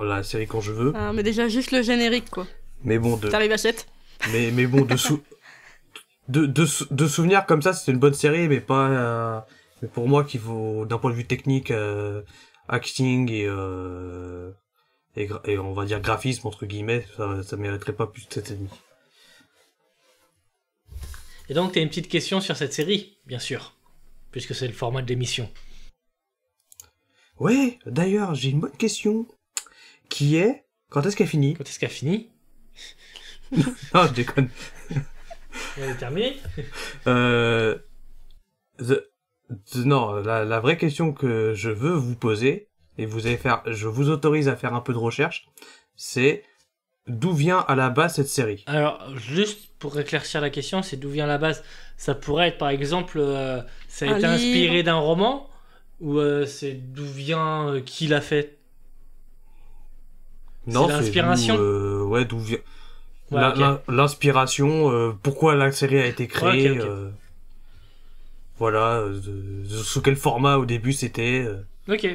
la série quand je veux. Ah, mais déjà juste le générique quoi. Mais bon de. T'arrives Mais mais bon de souvenirs comme ça, c'est une bonne série, mais pas euh, pour moi qui vaut d'un point de vue technique, euh, acting et, euh, et, on va dire graphisme entre guillemets, ça, mériterait pas plus de 7,5. Et donc, t'as une petite question sur cette série, bien sûr, puisque c'est le format de l'émission. Ouais, d'ailleurs, j'ai une bonne question. Qui est Quand est-ce qu'elle finit Quand est-ce qu'elle finit Non, je déconne. Elle est terminée euh, Non, la, vraie question que je veux vous poser, et vous faire, je vous autorise à faire un peu de recherche, c'est d'où vient à la base cette série Alors, juste pour éclaircir la question, c'est d'où vient la base Ça pourrait être par exemple, euh, ça a été inspiré d'un roman ou euh, c'est d'où vient euh, qui l'a fait Non, c'est l'inspiration. Euh, ouais, d'où vient l'inspiration Pourquoi la série a été créée Voilà, sous quel format au début c'était Ok,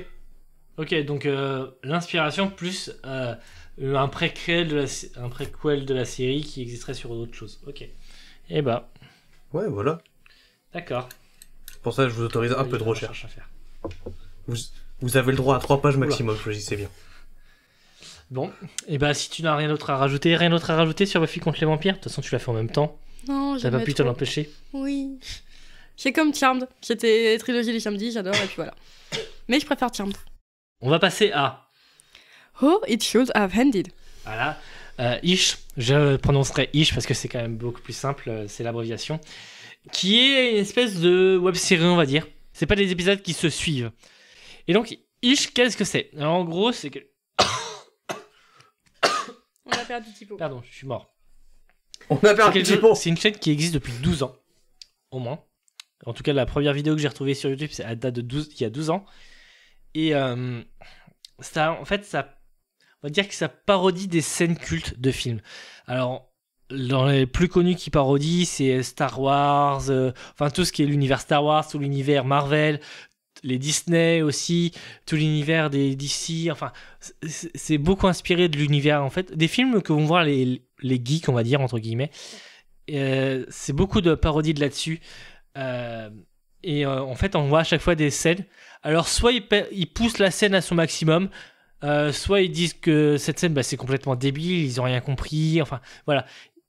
ok, donc l'inspiration plus un préquel de la, de la série qui existerait sur d'autres choses. Ok. Et eh bah. Ben. Ouais, voilà. D'accord. Pour ça, je vous autorise un peu de recherche à faire. Vous, avez le droit à trois pages maximum, choisissez bien. Bon, et eh bah ben, si tu n'as rien d'autre à rajouter, rien d'autre à rajouter sur Buffy contre les vampires, de toute façon tu l'as fait en même temps. Non, Ça va pu te l'empêcher. Oui. C'est comme Charmed, c'était trilogie du samedi, j'adore, et puis voilà. Mais je préfère Charmed. On va passer à. Oh, it should have ended. Voilà. Euh, Ish, je prononcerai Ish parce que c'est quand même beaucoup plus simple, euh, c'est l'abréviation. Qui est une espèce de web série, on va dire, c'est pas des épisodes qui se suivent. Et donc, Ish, qu'est-ce que c'est En gros, c'est que. On a perdu typo. Pardon, je suis mort. On a perdu Thibaut. C'est une chaîne qui existe depuis 12 ans, au moins. En tout cas, la première vidéo que j'ai retrouvée sur YouTube, c'est à date de 12, il y a 12 ans. Et euh, ça, en fait, ça, on va dire que ça parodie des scènes cultes de films. Alors, dans les plus connus qui parodient, c'est euh, Star Wars, euh, enfin tout ce qui est l'univers Star Wars, tout l'univers Marvel, les Disney aussi, tout l'univers des DC, enfin c'est beaucoup inspiré de l'univers en fait, des films que vont voir les, les geeks on va dire entre guillemets, euh, c'est beaucoup de parodies de là-dessus. et en fait, on voit à chaque fois des scènes. Alors, soit ils, ils poussent la scène à son maximum, soit ils disent que cette scène bah, c'est complètement débile, ils ont rien compris, enfin voilà.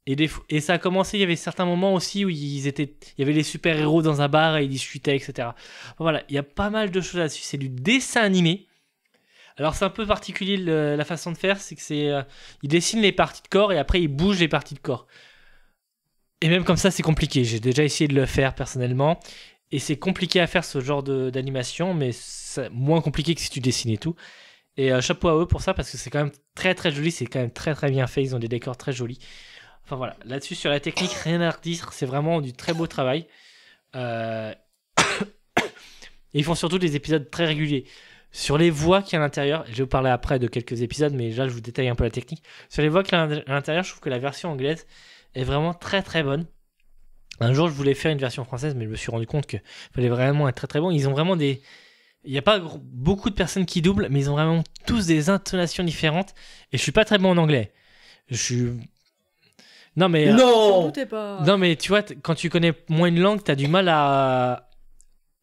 Et, et, ça a commencé, il y avait certains moments aussi où ils étaient, il y avait les super-héros dans un bar et ils discutaient, etc. Voilà, il y a pas mal de choses là-dessus. C'est du dessin animé. Alors c'est un peu particulier la façon de faire, c'est que c'est, euh, ils dessinent les parties de corps et après ils bougent les parties de corps. Et même comme ça, c'est compliqué. J'ai déjà essayé de le faire personnellement. Et c'est compliqué à faire ce genre d'animation, mais c'est moins compliqué que si tu dessinais tout. Et euh, chapeau à eux pour ça, parce que c'est quand même très très joli, c'est quand même très très bien fait, ils ont des décors très jolis. Enfin voilà, là-dessus, sur la technique, rien à C'est vraiment du très beau travail. Euh, ils font surtout des épisodes très réguliers. Sur les voix qui y a à l'intérieur, je vais vous parler après de quelques épisodes, mais là je vous détaille un peu la technique. Sur les voix qu'il y a à l'intérieur, je trouve que la version anglaise est vraiment très très bonne. Un jour, je voulais faire une version française, mais je me suis rendu compte qu'il fallait vraiment être très très bon. Ils ont vraiment des. Il n'y a pas beaucoup de personnes qui doublent, mais ils ont vraiment tous des intonations différentes. Et je suis pas très bon en anglais. Je suis non, mais. Euh, non Non, mais tu vois, quand tu connais moins une langue, t'as du mal à...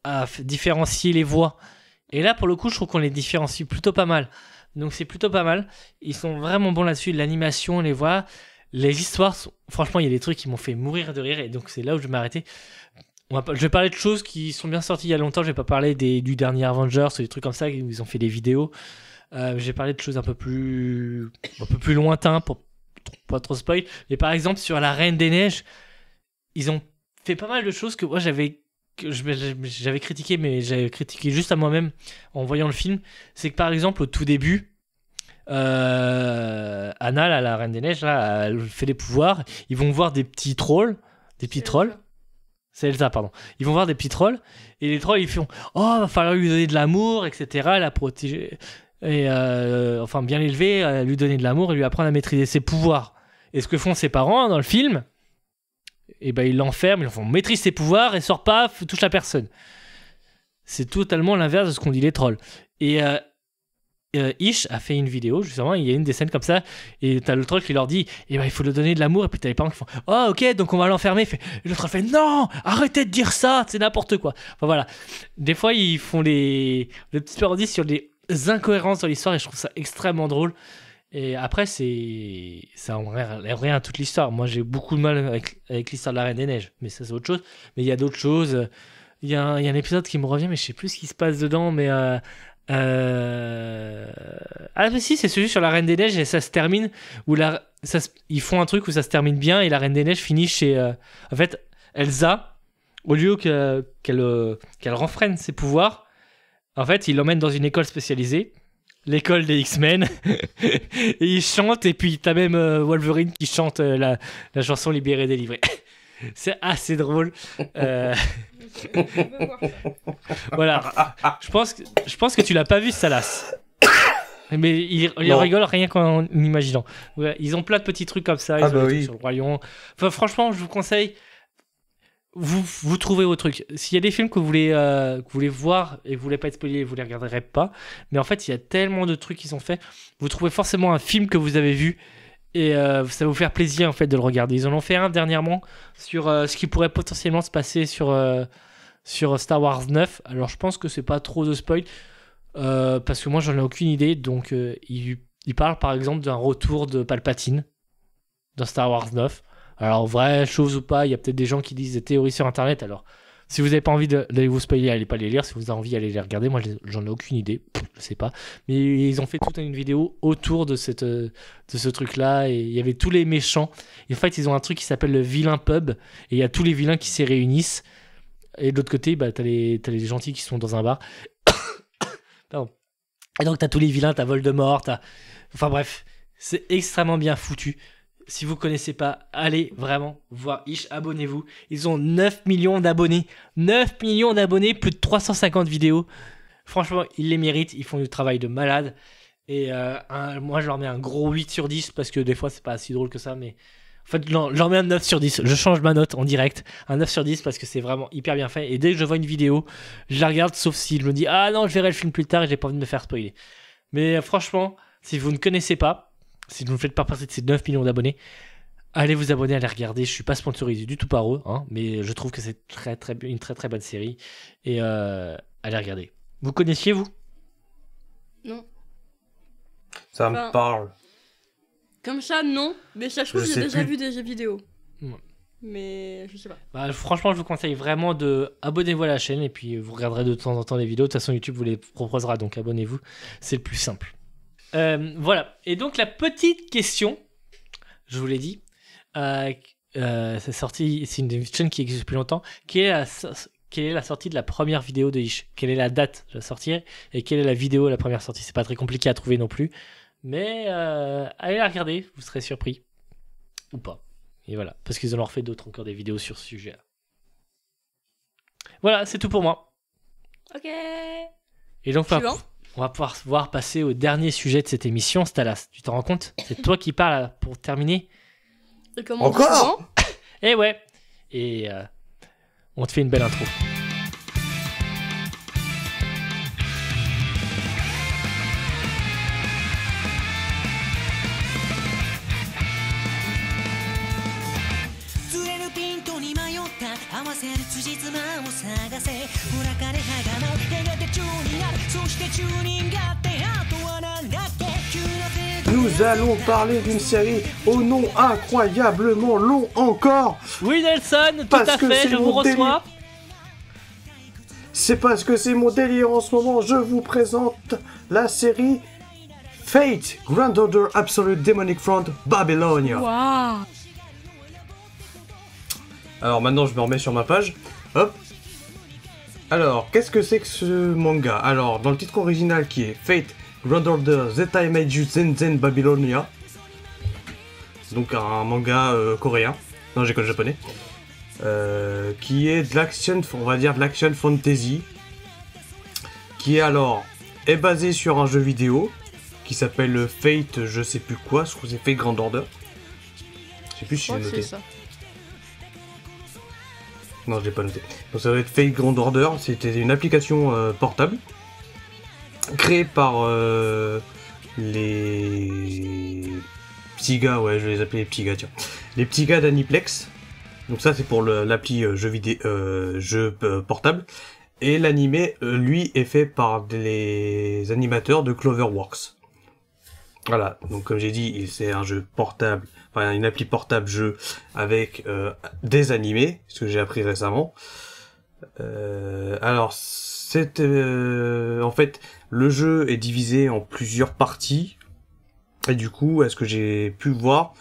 à différencier les voix. Et là, pour le coup, je trouve qu'on les différencie plutôt pas mal. Donc, c'est plutôt pas mal. Ils sont vraiment bons là-dessus. L'animation, les voix, les histoires. Sont... Franchement, il y a des trucs qui m'ont fait mourir de rire. Et donc, c'est là où je vais m'arrêter. Je vais parler de choses qui sont bien sorties il y a longtemps. Je vais pas parler des... du dernier Avengers ou des trucs comme ça où ils ont fait des vidéos. Euh, j'ai parlé de choses un peu plus un peu plus lointains pour pas trop spoil, mais par exemple sur la Reine des Neiges, ils ont fait pas mal de choses que moi j'avais j'avais critiqué, mais j'avais critiqué juste à moi-même en voyant le film. C'est que par exemple au tout début, euh, Anna, la Reine des Neiges, là, elle fait des pouvoirs. Ils vont voir des petits trolls, des petits trolls. C'est Elsa, pardon. Ils vont voir des petits trolls et les trolls ils font Oh, va falloir lui donner de l'amour, etc. La protéger et euh, enfin bien l'élever, euh, lui donner de l'amour et lui apprendre à maîtriser ses pouvoirs. Et ce que font ses parents hein, dans le film, et eh ben ils l'enferment, ils font maîtrise ses pouvoirs et sort pas, touche la personne. C'est totalement l'inverse de ce qu'on dit les trolls. Et euh, Ish a fait une vidéo, justement, il y a une des scènes comme ça, et t'as le troll qui leur dit et eh ben, il faut lui donner de l'amour, et puis t'as les parents qui font Oh, ok, donc on va l'enfermer. Et l'autre fait Non, arrêtez de dire ça, c'est n'importe quoi. Enfin voilà. Des fois, ils font les, les petites parodies sur les incohérences dans l'histoire et je trouve ça extrêmement drôle. Et après, c'est ça en rien à toute l'histoire. Moi, j'ai beaucoup de mal avec, l'histoire de la Reine des Neiges, mais ça, c'est autre chose. Mais il y a d'autres choses. Il y, a un, épisode qui me revient, mais je sais plus ce qui se passe dedans. Mais euh, euh, ah, si, c'est celui sur la Reine des Neiges et ça se termine où la... ils font un truc où ça se termine bien et la Reine des Neiges finit chez euh, en fait Elsa au lieu qu'elle qu'elle renfreine ses pouvoirs en fait, il l'emmène dans une école spécialisée, l'école des X-Men, et il chante, et puis t'as même euh, Wolverine qui chante euh, la, la, chanson Libéré, délivrée C'est assez drôle. Euh, voilà. Je pense, que, je pense que tu l'as pas vu, Salas. Mais ils, rigole rigolent rien qu'en imaginant. ils ont plein de petits trucs comme ça. Ils ah bah sur le franchement, je vous conseille vous, trouvez vos trucs. S'il y a des films que vous voulez, euh, vous voulez voir et que vous voulez pas être spoilé, vous les regarderez pas. Mais en fait, il y a tellement de trucs qu'ils ont fait. Vous trouvez forcément un film que vous avez vu et euh, ça va vous faire plaisir en fait de le regarder. Ils en ont fait un dernièrement sur euh, ce qui pourrait potentiellement se passer sur, sur Star Wars 9. Alors je pense que c'est pas trop de spoil parce que moi j'en ai aucune idée. Donc ils il parle par exemple d'un retour de Palpatine dans Star Wars 9. Alors, vraie chose ou pas, il y a peut-être des gens qui disent des théories sur Internet. Alors, si vous n'avez pas envie d'aller vous spoiler, allez pas les lire. Si vous avez envie, allez les regarder. Moi, j'en ai aucune idée. Je sais pas. Mais ils ont fait toute une vidéo autour de, cette, euh, de ce truc-là. Et il y avait tous les méchants. Et en fait, ils ont un truc qui s'appelle le vilain pub. Et il y a tous les vilains qui s'y réunissent. Et de l'autre côté, bah, t'as les, les gentils qui sont dans un bar. Pardon. Et donc, t'as tous les vilains, t'as Voldemort, t'as. Enfin, bref. C'est extrêmement bien foutu. Si vous connaissez pas, allez vraiment voir Ish, abonnez-vous. Ils ont 9 millions d'abonnés. 9 millions d'abonnés, plus de 350 vidéos. Franchement, ils les méritent, ils font du travail de malade. Et euh, moi, je leur mets un gros 8 sur 10 parce que des fois, c'est pas si drôle que ça, mais. En fait, je leur mets un 9 sur 10. Je change ma note en direct. Un 9 sur 10 parce que c'est vraiment hyper bien fait. Et dès que je vois une vidéo, je la regarde, sauf si je me dis Ah non, je verrai le film plus tard et j'ai pas envie de me faire spoiler. Mais euh, franchement, si vous ne connaissez pas, si vous ne faites pas partie de ces 9 millions d'abonnés, allez vous abonner, allez regarder. Je suis pas sponsorisé du tout par eux, hein, mais je trouve que c'est très, très, une très très bonne série. Et euh, allez regarder. Vous connaissiez vous Non. Ça me parle. Comme ça, non. Mais ça, je j'ai déjà vu des vidéos Mais je sais pas. Bah, franchement, je vous conseille vraiment de abonnez-vous à la chaîne et puis vous regarderez de temps en temps les vidéos. De toute façon, YouTube vous les proposera, donc abonnez-vous. C'est le plus simple. Euh, voilà. Et donc la petite question, je vous l'ai dit, euh, euh, c'est sorti, c'est une chaîne qui existe depuis longtemps. Quelle est, la, quelle est la sortie de la première vidéo de Ish Quelle est la date de la sortie Et quelle est la vidéo la première sortie C'est pas très compliqué à trouver non plus. Mais allez la regarder, vous serez surpris. Ou pas. Et voilà. Parce qu'ils en ont fait d'autres encore des vidéos sur ce sujet. Voilà, c'est tout pour moi. Ok. Et donc, on va pouvoir voir passer au dernier sujet de cette émission, Stalas. Tu t'en rends compte C'est toi qui parles pour terminer. Encore Eh ouais. Et euh, on te fait une belle intro. allons parler d'une série au nom incroyablement long encore. Oui, Nelson, tout à fait, je vous reçois. C'est parce que c'est mon délire en ce moment, je vous présente la série Fate, Grand Order Absolute Demonic Front, Babylonia. Alors maintenant, je me remets sur ma page. Hop. Alors, qu'est-ce que c'est que ce manga Alors, dans le titre original qui est Fate, Grand Order Zeta Maiju Zen Zen Babylonia. Donc un manga euh, coréen, non j'école japonais, euh, qui est de l'action, on va dire de l'action fantasy, qui alors est basé sur un jeu vidéo qui s'appelle Fate, je sais plus quoi, je crois que c'est Fate Grand Order. Je sais plus si j'ai noté. Ça. Non, je l'ai pas noté. Donc ça va être Fate Grand Order, c'était une application euh, portable créé par euh, les petits gars, ouais, je vais les appeler les petits gars, tiens. Les petits gars d'Aniplex. Donc ça, c'est pour l'appli euh, jeu vidéo, euh, jeu portable. Et l'animé, lui, est fait par les animateurs de Cloverworks. Voilà, donc comme j'ai dit, c'est un jeu portable, enfin une appli portable jeu avec des animés, ce que j'ai appris récemment. alors, c'est euh, en fait le jeu est divisé en plusieurs parties et du coup, est-ce que j'ai pu voir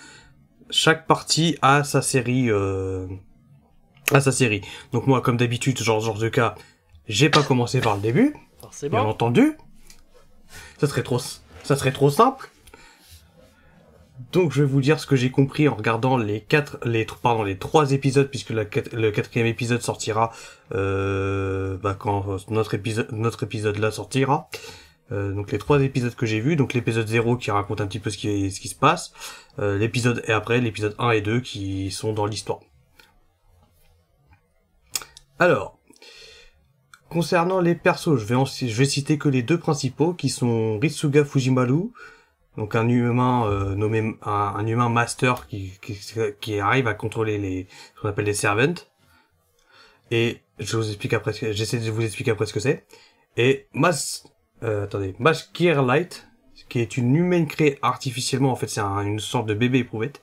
chaque partie a sa série à euh, sa série. Donc moi, comme d'habitude, genre genre de cas, j'ai pas commencé par le début. Bien entendu. Ça serait trop, ça serait trop simple. Donc je vais vous dire ce que j'ai compris en regardant les quatre, les pardon les trois épisodes puisque le quatrième épisode sortira euh, bah, quand notre épisode notre épisode là sortira. Euh, donc les trois épisodes que j'ai vus, donc l'épisode 0 qui raconte un petit peu ce qui, ce qui se passe, euh, l'épisode et après l'épisode 1 et 2 qui sont dans l'histoire. Alors, concernant les persos, je vais, je vais citer que les deux principaux qui sont Ritsuga Fujimaru, donc un humain euh, nommé un, humain master qui, qui, arrive à contrôler les ce qu'on appelle les servants. Et je vous explique après j'essaie de vous expliquer après ce que c'est. Et Mas euh, attendez, Mas light qui est une humaine créée artificiellement en fait, c'est une sorte de bébé éprouvette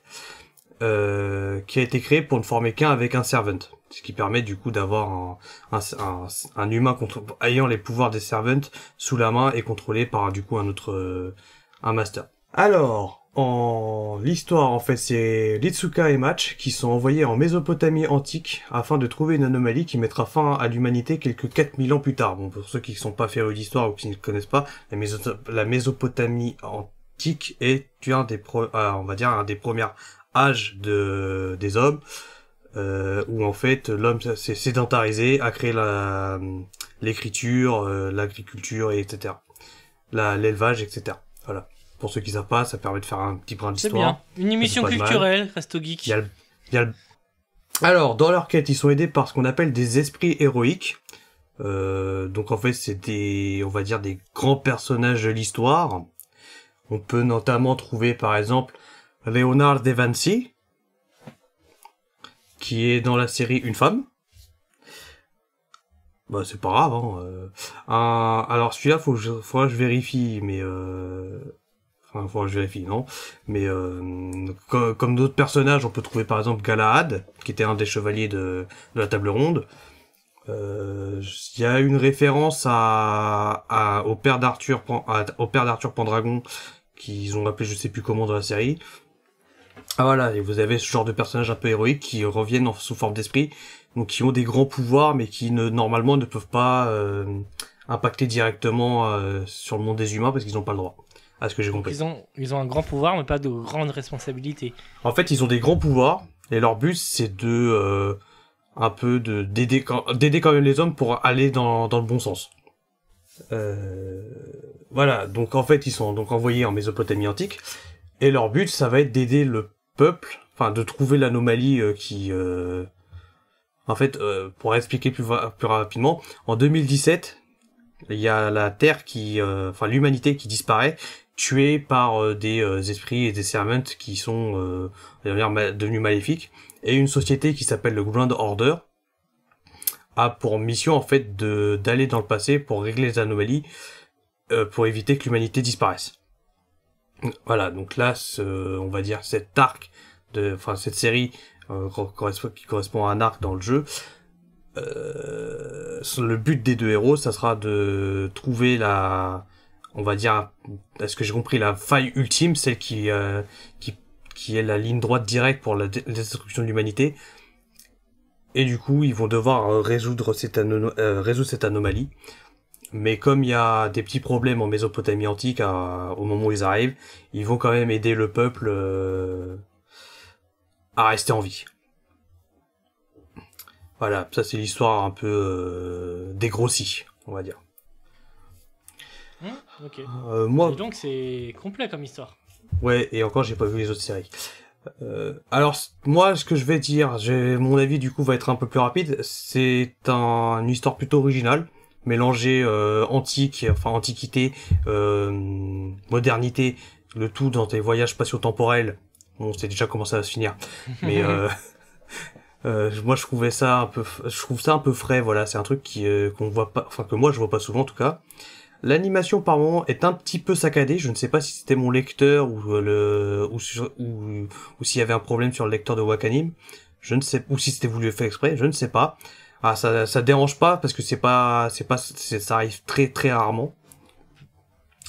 euh, qui a été créée pour ne former qu'un avec un servant, ce qui permet du coup d'avoir un, un, un, humain ayant les pouvoirs des servants sous la main et contrôlé par du coup un autre euh, un master. Alors, en l'histoire, en fait, c'est Litsuka et Match qui sont envoyés en Mésopotamie antique afin de trouver une anomalie qui mettra fin à l'humanité quelques 4000 ans plus tard. Bon, pour ceux qui ne sont pas férus d'histoire ou qui ne connaissent pas, la, Mésopotamie antique est un des, pro euh, on va dire, un des premiers âges de, des hommes. Euh, où en fait l'homme s'est sédentarisé, a créé l'écriture, la, l'écriture, euh, l'agriculture, etc. L'élevage, etc. Voilà. Pour ceux qui savent pas, ça permet de faire un petit brin d'histoire. C'est bien. Une émission culturelle, Resto geek. Alors, dans leur quête, ils sont aidés par ce qu'on appelle des esprits héroïques. Euh, donc en fait, c'est des, on va dire, des grands personnages de l'histoire. On peut notamment trouver, par exemple, Leonard de Vinci, qui est dans la série Une femme. Bah c'est pas grave. Hein. Euh. alors celui-là, faut que je, faut que je vérifie, mais euh... enfin faut que je vérifie, non Mais euh... comme, d'autres personnages, on peut trouver par exemple Galahad, qui était un des chevaliers de, de la Table Ronde. Euh, il y a une référence à, au père d'Arthur, au père d'Arthur Pendragon, qu'ils ont appelé je sais plus comment dans la série. Ah voilà, et vous avez ce genre de personnages un peu héroïques qui reviennent sous forme d'esprit donc qui ont des grands pouvoirs, mais qui ne, normalement ne peuvent pas euh, impacter directement euh, sur le monde des humains parce qu'ils n'ont pas le droit. À ce que j'ai compris. Ils ont, ils ont un grand pouvoir, mais pas de grandes responsabilités. En fait, ils ont des grands pouvoirs, et leur but, c'est de euh, un peu de d'aider quand, d'aider quand même les hommes pour aller dans, dans le bon sens. voilà. Donc en fait, ils sont donc envoyés en Mésopotamie antique, et leur but, ça va être d'aider le peuple, enfin de trouver l'anomalie qui en fait, euh, pour expliquer plus, rapidement, en 2017, il y a la Terre qui, euh, enfin l'humanité qui disparaît, tuée par euh, des esprits et des servants qui sont devenus maléfiques, et une société qui s'appelle le Grand Order a pour mission en fait de d'aller dans le passé pour régler les anomalies, pour éviter que l'humanité disparaisse. Voilà, donc là, on va dire cet arc de, enfin cette série euh, qui correspond à un arc dans le jeu. Euh, le but des deux héros, ça sera de trouver la, on va dire, est ce que j'ai compris, la faille ultime, celle qui, euh, qui, qui est la ligne droite directe pour la destruction de l'humanité. Et du coup, ils vont devoir euh, résoudre cette, cette anomalie. Mais comme il y a des petits problèmes en Mésopotamie antique au moment où ils arrivent, ils vont quand même aider le peuple à rester en vie. Voilà, ça c'est l'histoire un peu euh, dégrossie, on va dire. ok. Euh, moi... Et donc c'est complet comme histoire. Ouais, et encore j'ai pas vu les autres séries. Euh, alors moi, ce que je vais dire, mon avis du coup va être un peu plus rapide. C'est une histoire plutôt originale, mélangée antique, enfin antiquité, modernité, le tout dans des voyages spatio-temporels on sait déjà comment ça va se finir. Mais euh, euh, moi je trouvais ça un peu, je trouve ça un peu frais. Voilà, c'est un truc qui euh, qu'on voit pas, enfin que moi je vois pas souvent en tout cas. L'animation par moment est un petit peu saccadée. Je ne sais pas si c'était mon lecteur ou le ou, s'il y avait un problème sur le lecteur de Wakanim. Je ne sais ou si c'était voulu fait exprès. Je ne sais pas. Ah, ça ça dérange pas parce que c'est pas c'est pas ça arrive très très rarement.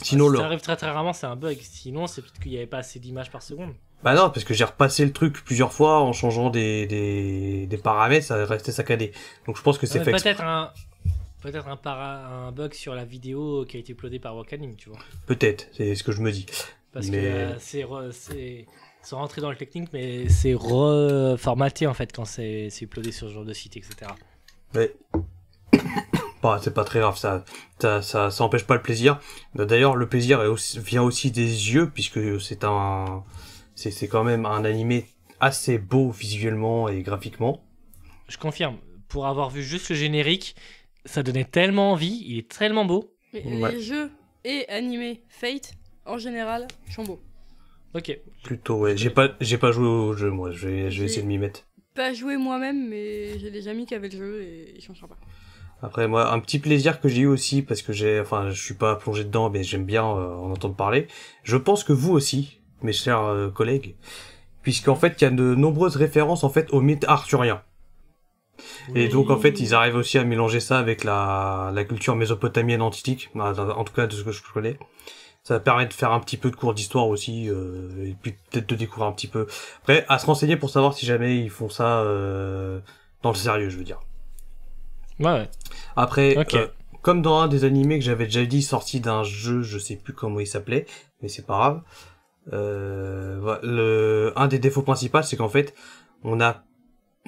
Sinon, ça arrive très très rarement, c'est un bug. Sinon, c'est peut-être qu'il n'y avait pas assez d'images par seconde. Bah non, parce que j'ai repassé le truc plusieurs fois en changeant des, des, paramètres, ça restait saccadé. Donc je pense que c'est fait. Peut-être un, peut-être un, bug sur la vidéo qui a été uploadée par Wakanim, tu vois. Peut-être, c'est ce que je me dis. Parce que c'est, c'est dans le technique, mais c'est reformaté en fait quand c'est, c'est uploadé sur ce genre de site, etc. Mais bah, c'est pas très grave, ça, ça, ça, empêche pas le plaisir. D'ailleurs, le plaisir aussi, vient aussi des yeux puisque c'est un c'est quand même un animé assez beau visuellement et graphiquement. Je confirme. Pour avoir vu juste le générique, ça donnait tellement envie. Il est tellement beau. Les jeux et animés Fate, en général, sont beaux. Ok. Plutôt, ouais. J'ai pas, j'ai pas joué au jeu, moi. Je vais, essayer de m'y mettre. Pas joué moi-même, mais j'ai des amis qui avaient le jeu et ils sont sympas. Après, moi, un petit plaisir que j'ai eu aussi, parce que j'ai, enfin, je suis pas plongé dedans, mais j'aime bien euh, en entendre parler. Je pense que vous aussi, mes chers collègues, euh, collègues, puisqu'en fait, il y a de nombreuses références en fait au mythe arthurien. Et donc, en fait, ils arrivent aussi à mélanger ça avec la, culture mésopotamienne antique, bah, en tout cas de ce que je connais. Ça permet de faire un petit peu de cours d'histoire aussi, euh, et puis peut-être de découvrir un petit peu. Après, à se renseigner pour savoir si jamais ils font ça euh, dans le sérieux, je veux dire. Ouais. Après, comme dans un des animés que j'avais déjà dit, sorti d'un jeu, je sais plus comment il s'appelait, mais c'est pas grave. Euh, le, un des défauts principaux, c'est qu'en fait, on a,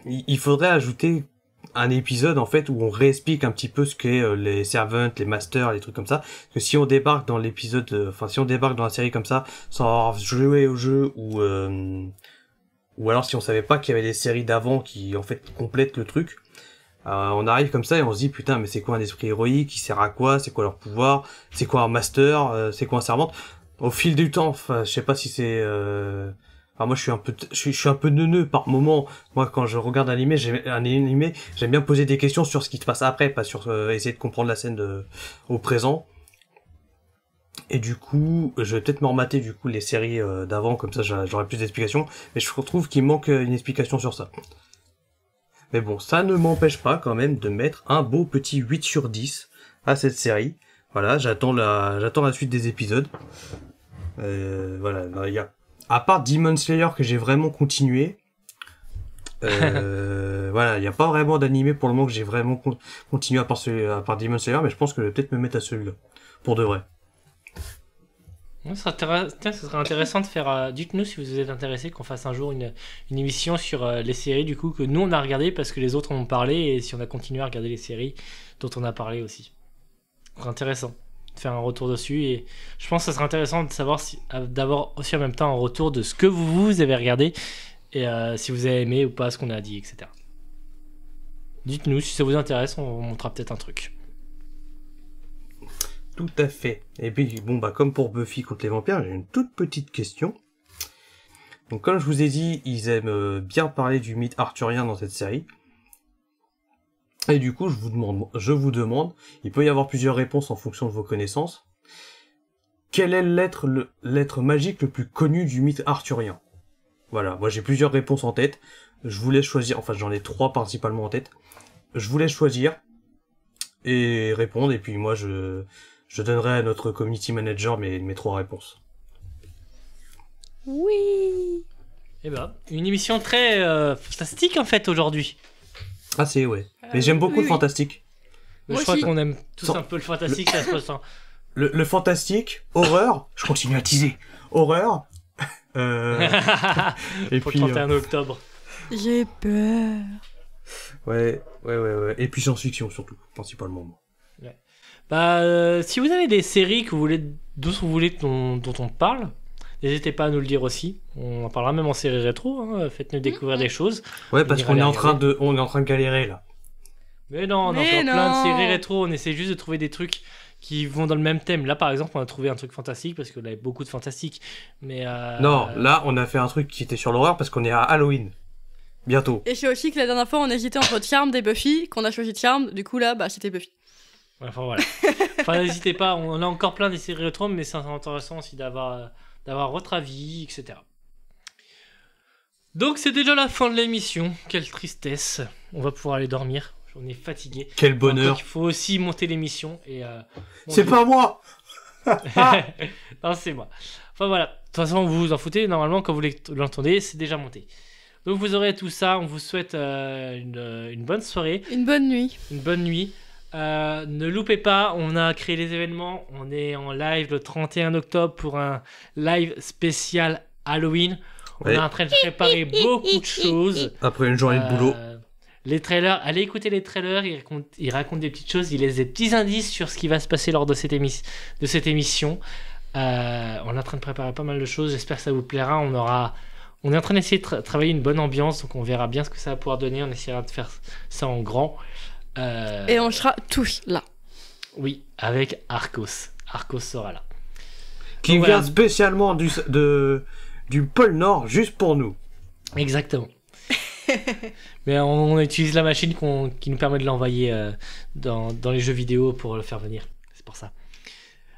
il faudrait ajouter un épisode en fait où on réexplique un petit peu ce qu'est euh, les servants, les masters, les trucs comme ça. que si on débarque dans l'épisode, euh, enfin si on débarque dans la série comme ça, sans avoir joué au jeu ou ou alors si on savait pas qu'il y avait des séries d'avant qui en fait complètent le truc, on arrive comme ça et on se dit putain mais c'est quoi un esprit héroïque, il sert à quoi, c'est quoi leur pouvoir, c'est quoi un master, c'est quoi un servante au fil du temps, je sais pas si c'est euh, moi, je suis un peu, je suis, un peu neuneux par moment. Moi, quand je regarde un animé, j'aime j'aime bien poser des questions sur ce qui se passe après, pas sur euh, essayer de comprendre la scène au présent. Et du coup, je vais peut-être me remater du coup les séries euh, d'avant, comme ça j'aurai plus d'explications. Mais je retrouve qu'il manque une explication sur ça. Mais bon, ça ne m'empêche pas quand même de mettre un beau petit 8 sur 10 à cette série. Voilà, j'attends la, j'attends la suite des épisodes. Euh, voilà, bah, y a... à part Demon Slayer que j'ai vraiment continué, euh, voilà, il n'y a pas vraiment d'animé pour le moment que j'ai vraiment continué à part, à part Demon Slayer, mais je pense que je vais peut-être me mettre à celui-là, pour de vrai. ce serait intéressant de faire. Euh, dites-nous si vous êtes intéressé qu'on fasse un jour une, émission sur les séries du coup que nous on a regardé parce que les autres en ont parlé et si on a continué à regarder les séries dont on a parlé aussi intéressant de faire un retour dessus. Et je pense que ça serait intéressant de savoir si, euh, d'avoir aussi en même temps un retour de ce que vous, avez regardé et euh, si vous avez aimé ou pas ce qu'on a dit, etc. Dites-nous si ça vous intéresse, on vous montrera peut-être un truc. Tout à fait. Et puis, bon, bah, comme pour Buffy contre les vampires, j'ai une toute petite question. Donc, comme je vous ai dit, ils aiment euh, bien parler du mythe arthurien dans cette série. Et du coup, je vous demande, je vous demande, il peut y avoir plusieurs réponses en fonction de vos connaissances. Quelle est l'être, magique le plus connu du mythe arthurien Voilà, moi j'ai plusieurs réponses en tête. Je voulais choisir, enfin j'en ai trois principalement en tête. Je voulais choisir et répondre, et puis moi je, je donnerai à notre community manager mes, mes trois réponses. Oui Eh ben, une émission très euh, fantastique en fait aujourd'hui. Ah, ouais. Ah Mais j'aime beaucoup le fantastique. je crois qu'on aime tous un peu le fantastique, le... ça se ressent. Le, fantastique, horreur, je continue à teaser. Horreur. Euh, et Pour puis, le euh, 31 octobre. J'ai peur. Ouais, ouais, ouais, ouais. Et puis science-fiction surtout, principalement. Ouais. Bah, euh, si vous avez des séries que vous voulez, vous voulez dont on parle, N'hésitez pas à nous le dire aussi. On en parlera même en série rétro. Hein. Faites-nous mm, découvrir mm. des choses. Ouais, parce qu'on est en train de, on est en train de galérer là. Mais non, on a plein de séries rétro. On essaie juste de trouver des trucs qui vont dans le même thème. Là, par exemple, on a trouvé un truc fantastique parce qu'on avait beaucoup de fantastiques, Mais euh, non, là, on a fait un truc qui était sur l'horreur parce qu'on est à Halloween. Bientôt. Et c'est aussi que la dernière fois, on hésitait entre Charmed et Buffy, qu'on a choisi Charmed. Du coup, là, bah, c'était Buffy. Enfin voilà. enfin n'hésitez pas, on a encore plein de séries rétro, mais c'est intéressant aussi d'avoir euh, d'avoir votre avis, etc. Donc c'est déjà la fin de l'émission. Quelle tristesse. On va pouvoir aller dormir. On est fatigué. Quel bonheur. il faut aussi monter l'émission euh, c'est pas moi. non c'est moi. Enfin voilà. De toute façon vous vous en foutez. Normalement quand vous l'entendez c'est déjà monté. Donc vous aurez tout ça. On vous souhaite euh, euh, une bonne soirée. Une bonne nuit. Une bonne nuit. Euh, ne loupez pas, on a créé les événements. On est en live le 31 octobre pour un live spécial Halloween. On est en train de préparer beaucoup de choses. Après une journée de boulot. Euh, les trailers, allez écouter les trailers, ils racontent, des petites choses, ils laissent des petits indices sur ce qui va se passer lors de cette, émission. Euh, on est en train de préparer pas mal de choses, j'espère que ça vous plaira. On, aura, on est en train d'essayer de travailler une bonne ambiance, donc on verra bien ce que ça va pouvoir donner. On essaiera de faire ça en grand. Euh, Et on sera tous là. Oui, avec Arcos. Arcos sera là. Qui vient spécialement du, du pôle Nord juste pour nous. Exactement. Mais on, utilise la machine qui nous permet de l'envoyer euh, dans les jeux vidéo pour le faire venir. C'est pour ça.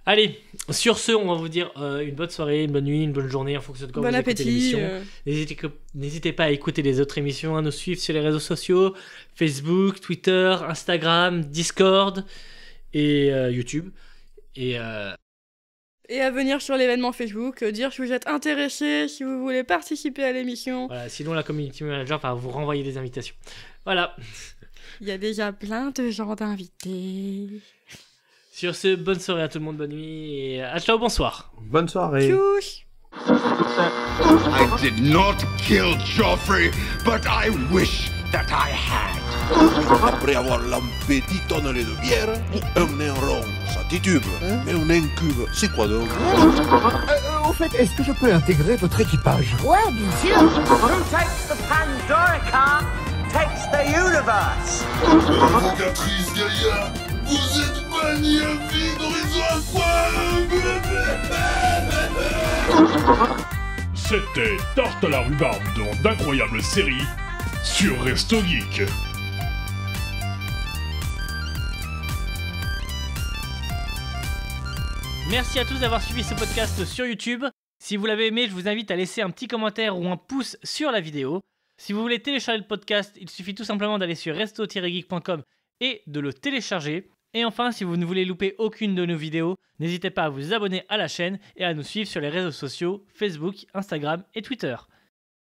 Allez, sur ce, on va vous dire euh, une bonne soirée, une bonne nuit, une bonne journée en fonction de quand vous écoutez l'émission. Euh. N'hésitez pas à écouter les autres émissions, à nous suivre sur les réseaux sociaux Facebook, Twitter, Instagram, Discord et euh, YouTube. Et, et à venir sur l'événement Facebook, dire si vous êtes intéressé, si vous voulez participer à l'émission. sinon, la community manager va vous renvoyer des invitations. Voilà. Il y a déjà plein de gens d'invités. Sur ce, bonne soirée à tout le monde, bonne nuit et euh, à ciao, bonsoir. Bonne soirée. Tchouch I did not kill Joffrey, but I wish that I had. Après avoir lampé 10 tonnes de bière, un nain rond, ça titube, hein? mais un nain cube, c'est quoi donc euh, euh, Au fait, est-ce que je peux intégrer votre équipage Ouais, bien sûr Who takes the Pandora car takes the universe vous êtes C'était Tarte à la rhubarbe dans d'incroyables séries sur Resto Geek. Merci à tous d'avoir suivi ce podcast sur YouTube. Si vous l'avez aimé, je vous invite à laisser un petit commentaire ou un pouce sur la vidéo. Si vous voulez télécharger le podcast, il suffit tout simplement d'aller sur resto-geek.com et de le télécharger. Et enfin, si vous ne voulez louper aucune de nos vidéos, n'hésitez pas à vous abonner à la chaîne et à nous suivre sur les réseaux sociaux Facebook, Instagram et Twitter.